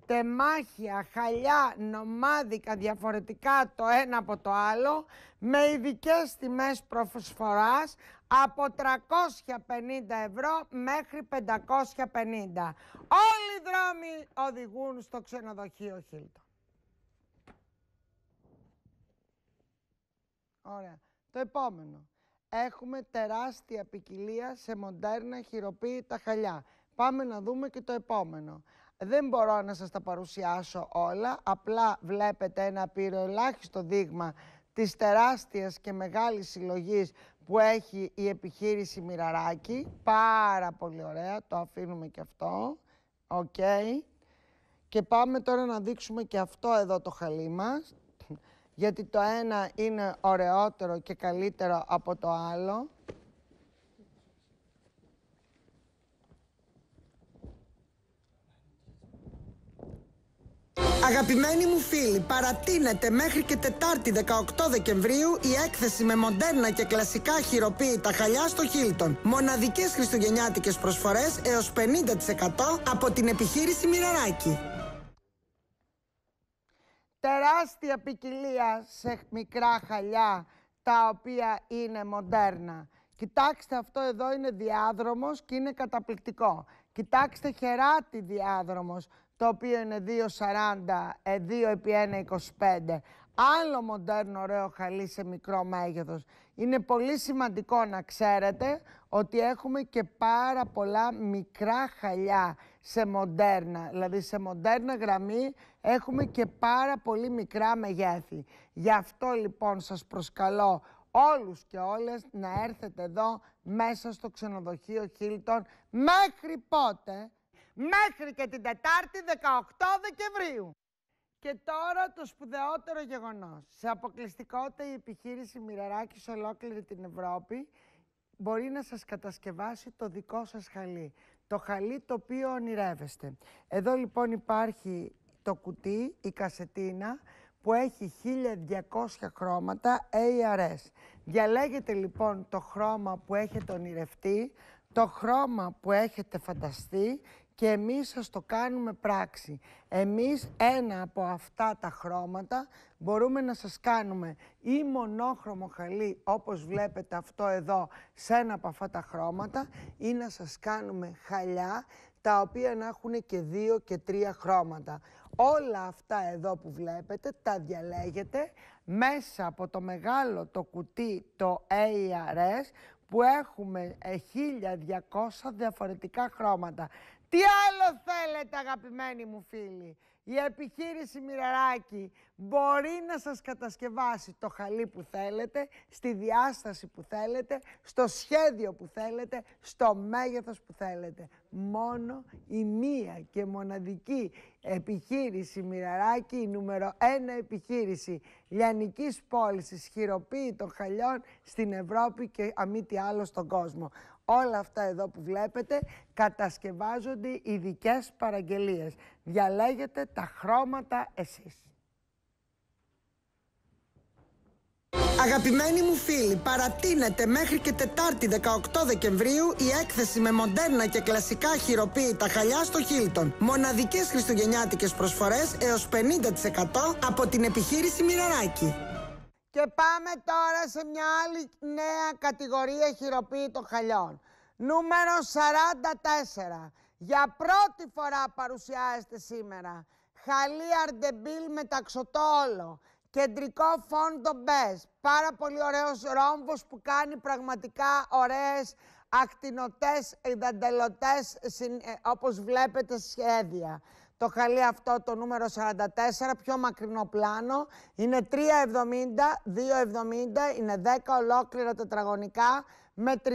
τεμάχια, χαλιά, νομάδικα, διαφορετικά το ένα από το άλλο, με ειδικές τιμές προσφοράς, από 350 ευρώ μέχρι 550. Όλοι οι δρόμοι οδηγούν στο ξενοδοχείο Χίλτον. Ωραία. Το επόμενο. Έχουμε τεράστια ποικιλία σε μοντέρνα χειροποίητα χαλιά. Πάμε να δούμε και το επόμενο. Δεν μπορώ να σας τα παρουσιάσω όλα, απλά βλέπετε ένα πυροελάχιστο δείγμα της τεράστιας και μεγάλης συλλογής που έχει η επιχείρηση Μυραράκη. Πάρα πολύ ωραία, το αφήνουμε και αυτό. Οκ. Και πάμε τώρα να δείξουμε και αυτό εδώ το χαλί μας, γιατί το ένα είναι ωραιότερο και καλύτερο από το άλλο. Αγαπημένοι μου φίλοι, παρατείνεται μέχρι και Τετάρτη 18 Δεκεμβρίου η έκθεση με μοντέρνα και κλασικά χειροποίητα χαλιά στο Χίλτον. Μοναδικές χριστουγεννιάτικες προσφορές έως 50% από την επιχείρηση Μιραράκη. Τεράστια ποικιλία σε μικρά χαλιά τα οποία είναι μοντέρνα. Κοιτάξτε αυτό εδώ είναι διάδρομος και είναι καταπληκτικό. Κοιτάξτε χεράτη διάδρομος το οποίο είναι 2,40, 2 ε, επί 1,25. Άλλο μοντέρνο ωραίο χαλί σε μικρό μέγεθος. Είναι πολύ σημαντικό να ξέρετε ότι έχουμε και πάρα πολλά μικρά χαλιά σε μοντέρνα. Δηλαδή σε μοντέρνα γραμμή έχουμε και πάρα πολύ μικρά μεγέθη. Γι' αυτό λοιπόν σας προσκαλώ όλους και όλες να έρθετε εδώ μέσα στο ξενοδοχείο Hilton. μέχρι πότε μέχρι και την Τετάρτη 18 Δεκεμβρίου. Και τώρα το σπουδαιότερο γεγονός. Σε αποκλειστικότητα η επιχείρηση Μοιραράκης σε ολόκληρη την Ευρώπη μπορεί να σας κατασκευάσει το δικό σας χαλί. Το χαλί το οποίο ονειρεύεστε. Εδώ λοιπόν υπάρχει το κουτί, η κασετίνα, που έχει 1200 χρώματα ARS. Διαλέγετε λοιπόν το χρώμα που έχετε ονειρευτεί, το χρώμα που έχετε φανταστεί και εμείς σας το κάνουμε πράξη. Εμείς ένα από αυτά τα χρώματα μπορούμε να σας κάνουμε ή μονόχρωμο χαλί όπως βλέπετε αυτό εδώ σε ένα από αυτά τα χρώματα ή να σας κάνουμε χαλιά τα οποία να έχουν και δύο και τρία χρώματα. Όλα αυτά εδώ που βλέπετε τα διαλέγετε μέσα από το μεγάλο το κουτί το ARS που έχουμε 1200 διαφορετικά χρώματα. Τι άλλο θέλετε αγαπημένοι μου φίλοι. Η επιχείρηση Μυραράκη μπορεί να σας κατασκευάσει το χαλί που θέλετε, στη διάσταση που θέλετε, στο σχέδιο που θέλετε, στο μέγεθος που θέλετε. Μόνο η μία και μοναδική επιχείρηση Μυραράκη, η νούμερο ένα επιχείρηση λιανικής πώλησης χειροποίητων χαλιών στην Ευρώπη και αμήτι άλλο στον κόσμο όλα αυτά εδώ που βλέπετε κατασκευάζονται ειδικέ παραγγελίες. Διαλέγετε τα χρώματα εσείς. Αγαπημένοι μου φίλοι, παρατείνεται μέχρι και Τετάρτη 18 Δεκεμβρίου η έκθεση με μοντέρνα και κλασικά χειροποίητα χαλιά στο Χίλτον. Μοναδικές χριστουγεννιάτικες προσφορές έως 50% από την επιχείρηση Μιραράκη. Και πάμε τώρα σε μια άλλη νέα κατηγορία χειροποίητων χαλιών. Νούμερο 44. Για πρώτη φορά παρουσιάζεται σήμερα. Χαλί Αρντεμπίλ με Κεντρικό φόντο μπες. Πάρα πολύ ωραίος ρόμβος που κάνει πραγματικά ωραίες ακτινοτές, ιδαντελωτές, ε, όπως βλέπετε σχέδια το χαλί αυτό το νούμερο 44, πιο μακρινό πλάνο, είναι 3,70, 2,70, είναι 10 ολόκληρα τετραγωνικά με 3.500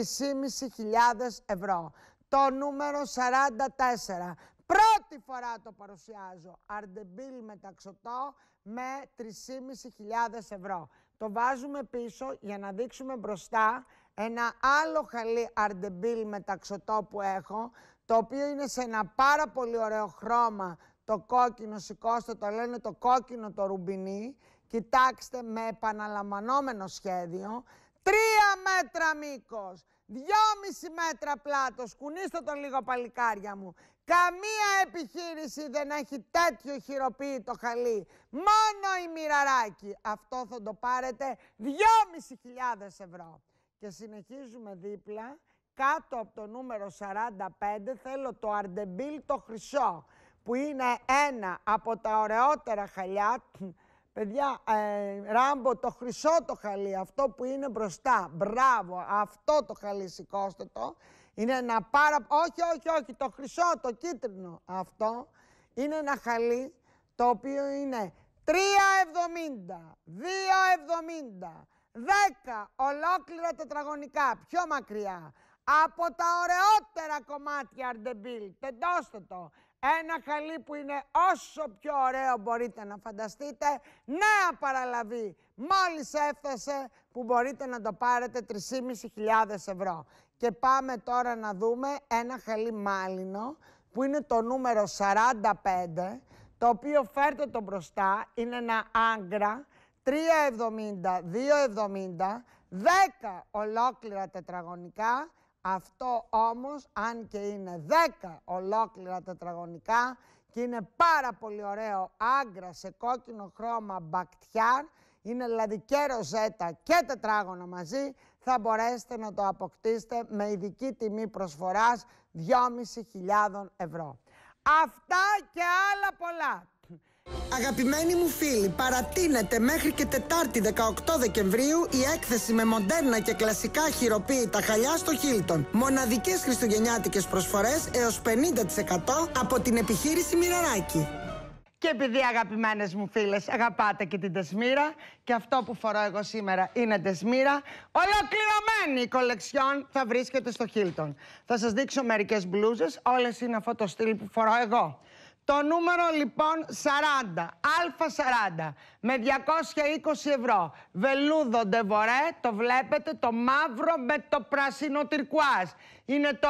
ευρώ. Το νούμερο 44. Πρώτη φορά το παρουσιάζω. Αρντεμπίλ μεταξωτό με 3.500 ευρώ. Το βάζουμε πίσω για να δείξουμε μπροστά ένα άλλο χαλί αρντεμπίλ μεταξωτό που έχω, το οποίο είναι σε ένα πάρα πολύ ωραίο χρώμα, το κόκκινο, σηκώστε το, λένε το κόκκινο το ρουμπινί, κοιτάξτε με επαναλαμβανόμενο σχέδιο, τρία μέτρα μήκος, δυόμιση μέτρα πλάτος, κουνήστε το λίγο παλικάρια μου. Καμία επιχείρηση δεν έχει τέτοιο χειροποίητο χαλί, μόνο η μοιραράκι. Αυτό θα το πάρετε δυόμιση χιλιάδες ευρώ. Και συνεχίζουμε δίπλα κάτω από το νούμερο 45 θέλω το Αρντεμπίλ το χρυσό που είναι ένα από τα ωραιότερα χαλιά. Παιδιά, ε, Ράμπο, το χρυσό το χαλί, αυτό που είναι μπροστά. Μπράβο, αυτό το χαλί, σηκώστε το. Είναι ένα πάρα... Όχι, όχι, όχι, το χρυσό, το κίτρινο αυτό. Είναι ένα χαλί το οποίο είναι 3,70, 2,70, 10 ολόκληρα τετραγωνικά, πιο μακριά από τα ωραιότερα κομμάτια Αρντεμπίλ. Τεντώστε το. Ένα χαλί που είναι όσο πιο ωραίο μπορείτε να φανταστείτε. Νέα παραλαβή. Μόλις έφτασε που μπορείτε να το πάρετε 3.500 ευρώ. Και πάμε τώρα να δούμε ένα χαλί μάλινο που είναι το νούμερο 45 το οποίο φέρτε το μπροστά, είναι ένα άγκρα, 3,70, 2,70, 10 ολόκληρα τετραγωνικά αυτό όμως, αν και είναι 10 ολόκληρα τετραγωνικά και είναι πάρα πολύ ωραίο άγκρα σε κόκκινο χρώμα μπακτιάρ, είναι δηλαδή και ροζέτα και τετράγωνα μαζί, θα μπορέσετε να το αποκτήσετε με ειδική τιμή προσφοράς 2.500 ευρώ. Αυτά και άλλα πολλά. Αγαπημένοι μου φίλοι, παρατείνεται μέχρι και Τετάρτη 18 Δεκεμβρίου η έκθεση με μοντέρνα και κλασικά χειροποίητα χαλιά στο Χίλτον. Μοναδικές χριστουγεννιάτικες προσφορές έως 50% από την επιχείρηση Μηραράκι. Και επειδή αγαπημένες μου φίλες, αγαπάτε και την Τεσμήρα, και αυτό που φορώ εγώ σήμερα είναι Τεσμήρα, ολοκληρωμένη η κολεξιόν θα βρίσκεται στο Χίλτον. Θα σας δείξω μερικές μπλούζες, όλες είναι αυτό το στυλ που φορώ εγώ. Το νούμερο λοιπόν 40, α40, με 220 ευρώ. Βελούδο ντεβορέ, το βλέπετε, το μαύρο με το πράσινο τυρκουάζ. Είναι το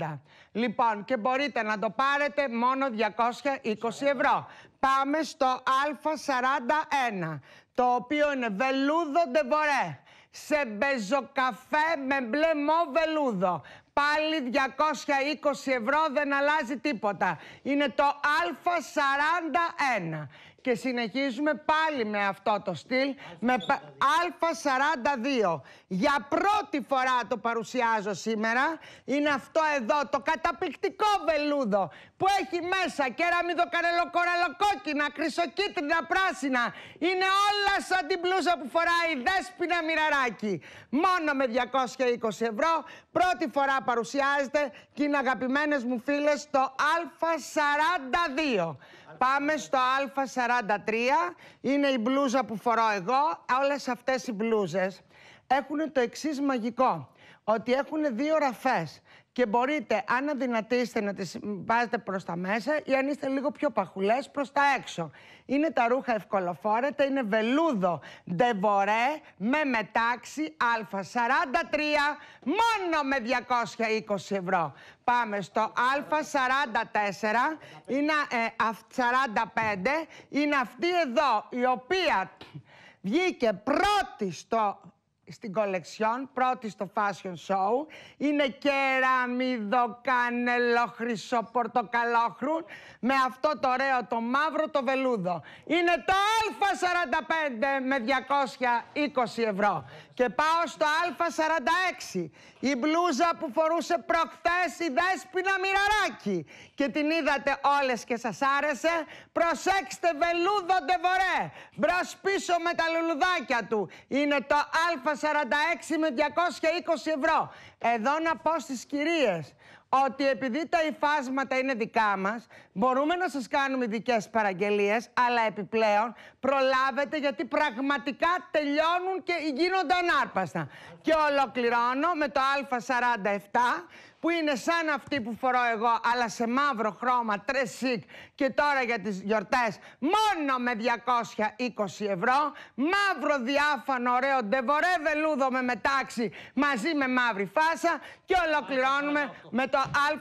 α40. Λοιπόν, και μπορείτε να το πάρετε μόνο 220 ευρώ. Πάμε στο α41, το οποίο είναι βελούδο ντεβορέ σε μπεζοκαφέ με μπλε βελούδο πάλι 220 ευρώ, δεν αλλάζει τίποτα. Είναι το Α41. Και συνεχίζουμε πάλι με αυτό το στυλ, με Α42. Για πρώτη φορά το παρουσιάζω σήμερα. Είναι αυτό εδώ, το καταπληκτικό βελούδο που έχει μέσα κεραμίδο καρελοκοραλοκόκκινα, χρυσοκίτρινα, πράσινα. Είναι όλα σαν την πλούσα που φοράει η Δέσποινα μοιραράκι. Μόνο με 220 ευρώ, πρώτη φορά παρουσιάζεται και είναι αγαπημένες μου φίλες το Α42. Πάμε στο Α43. Είναι η μπλούζα που φορώ εγώ. Όλες αυτές οι μπλούζες έχουν το εξής μαγικό. Ότι έχουν δύο ραφές. Και μπορείτε, αν αδυνατήσετε, να τις βάζετε προς τα μέσα ή αν είστε λίγο πιο παχουλές, προς τα έξω. Είναι τα ρούχα ευκολοφόρετα, είναι βελούδο βορέ, με μετάξι Α43 μόνο με 220 ευρώ. Πάμε στο Α44, είναι ε, 45, είναι αυτή εδώ η οποία βγήκε πρώτη στο στην κολεξιόν, πρώτη στο fashion show. Είναι κεραμίδο, κανελό, χρυσό, πορτοκαλόχρουν με αυτό το ωραίο το μαύρο το βελούδο. Είναι το α45 με 220 ευρώ. Και πάω στο Α46. Η μπλούζα που φορούσε προχθές η Δέσποινα Και την είδατε όλες και σας άρεσε. Προσέξτε βελούδο ντεβορέ. Μπρος πίσω με τα λουλουδάκια του. Είναι το Α46 με 220 ευρώ. Εδώ να πω στις κυρίες ότι επειδή τα υφάσματα είναι δικά μας, μπορούμε να σας κάνουμε ειδικέ παραγγελίες, αλλά επιπλέον προλάβετε γιατί πραγματικά τελειώνουν και γίνονται ανάρπαστα. Και ολοκληρώνω με το Α47 που είναι σαν αυτή που φορώ εγώ, αλλά σε μαύρο χρώμα, τρεσίκ και τώρα για τις γιορτές μόνο με 220 ευρώ, μαύρο διάφανο ωραίο ντεβορέ βελούδο με μετάξι μαζί με μαύρη φάσα και ολοκληρώνουμε με το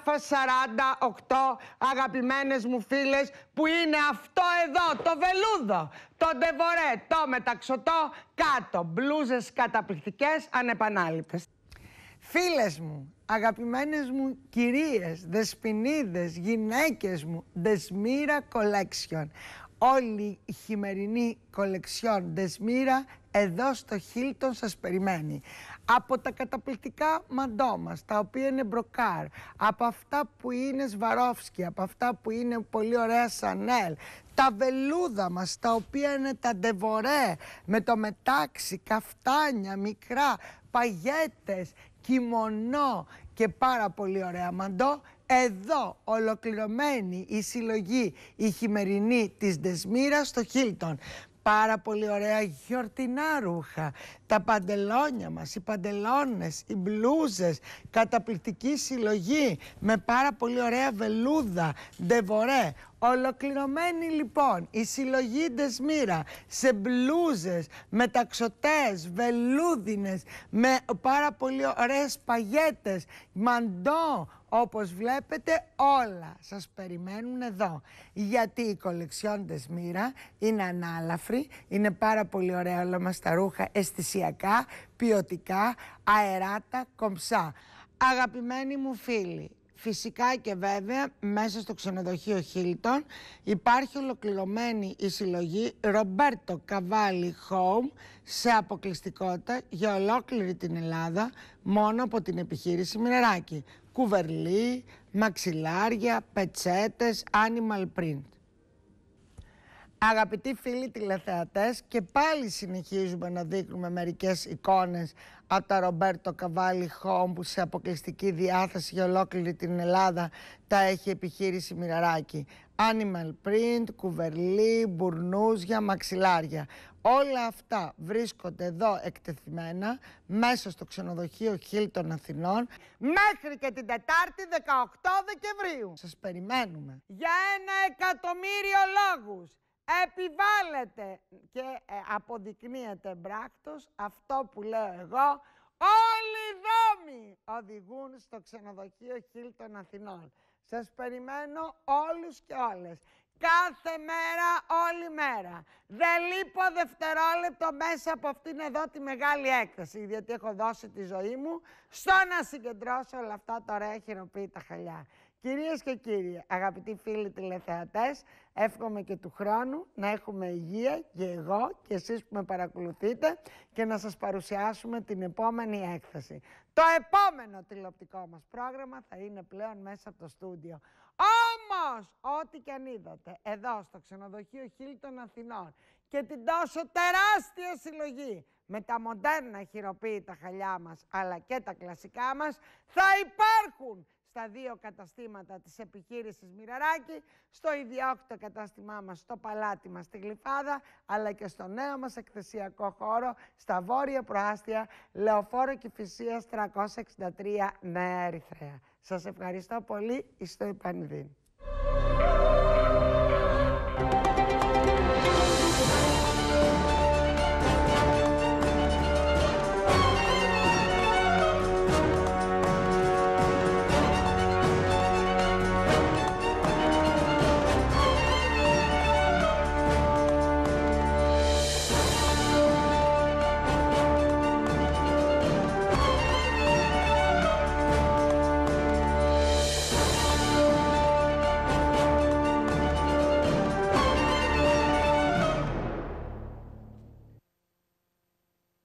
α48 αγαπημένες μου φίλες που είναι αυτό εδώ, το βελούδο, το ντεβορέ, το μεταξωτό κάτω, μπλούζες καταπληκτικές, ανεπανάληπτες. Φίλες μου, αγαπημένες μου κυρίες, δεσποινίδες, γυναίκες μου, δεσμήρα Collection. Όλη η χειμερινή κολεξιόν δεσμήρα εδώ στο Χίλτον σας περιμένει. Από τα καταπληκτικά μαντό μας, τα οποία είναι μπροκάρ, από αυτά που είναι σβαρόφσκι, από αυτά που είναι πολύ ωραία σανέλ, τα βελούδα μας, τα οποία είναι τα ντεβορέ, με το μετάξι, καφτάνια, μικρά, παγέτες Κιμονό και πάρα πολύ ωραία μαντό. Εδώ ολοκληρωμένη η συλλογή η χειμερινή της Δεσμήρα στο Χίλτον. Πάρα πολύ ωραία γιορτινά ρούχα, τα παντελόνια μας, οι παντελόνες, οι μπλούζες, καταπληκτική συλλογή με πάρα πολύ ωραία βελούδα, ντεβορέ, Ολοκληρωμένη λοιπόν η συλλογή Δεσμήρα σε μπλούζες, με ταξωτές, βελούδινες, με πάρα πολύ ωραίες παγέτες, μαντό, όπως βλέπετε όλα σας περιμένουν εδώ. Γιατί η κολεξιόν Δεσμήρα είναι ανάλαφρη, είναι πάρα πολύ ωραία όλα μας τα ρούχα, αισθησιακά, ποιοτικά, αεράτα, κομψά. Αγαπημένοι μου φίλοι, Φυσικά και βέβαια μέσα στο ξενοδοχείο Hilton υπάρχει ολοκληρωμένη η συλλογή Roberto Cavalli Home σε αποκλειστικότητα για ολόκληρη την Ελλάδα μόνο από την επιχείρηση Μινεράκη. Κουβερλί, μαξιλάρια, πετσέτες, animal print. Αγαπητοί φίλοι τηλεθεατές και πάλι συνεχίζουμε να δείχνουμε μερικές εικόνες από τα Ρομπέρτο Καβάλι Χόμ που σε αποκλειστική διάθεση για ολόκληρη την Ελλάδα τα έχει επιχείρηση Μοιραράκη. Animal print, κουβερλί, μπουρνούζια, μαξιλάρια. Όλα αυτά βρίσκονται εδώ εκτεθειμένα μέσα στο ξενοδοχείο Χίλ των Αθηνών μέχρι και την Τετάρτη 18 Δεκεμβρίου. Σας περιμένουμε. Για ένα εκατομμύριο λόγους επιβάλλεται και ε, αποδεικνύεται μπράκτος αυτό που λέω εγώ όλοι οι δόμοι οδηγούν στο ξενοδοχείο Χίλτον Αθηνών. Σας περιμένω όλους και όλες. Κάθε μέρα, όλη μέρα. Δεν λείπω δευτερόλεπτο μέσα από αυτήν εδώ τη μεγάλη έκταση, γιατί έχω δώσει τη ζωή μου στο να συγκεντρώσω όλα αυτά τα ωραία χειροποίητα χαλιά. Κυρίες και κύριοι, αγαπητοί φίλοι τηλεθεατές, εύχομαι και του χρόνου να έχουμε υγεία και εγώ και εσείς που με παρακολουθείτε και να σας παρουσιάσουμε την επόμενη έκθεση. Το επόμενο τηλεοπτικό μας πρόγραμμα θα είναι πλέον μέσα από το στούντιο. Όμως, ό,τι και αν είδατε, εδώ στο ξενοδοχείο Χίλτον Αθηνών και την τόσο τεράστια συλλογή με τα μοντέρνα χειροποίητα χαλιά μας αλλά και τα κλασικά μας, θα υπάρχουν στα δύο καταστήματα της επιχείρησης Μυραράκη, στο ιδιόκτο κατάστημά μας, στο παλάτι μας στη Γλυφάδα, αλλά και στο νέο μας εκθεσιακό χώρο, στα βόρεια προάστια, Λεωφόρο Κηφισίας 363 Νέα Ερυθρέα. Σας ευχαριστώ πολύ, είστε επανειδήν.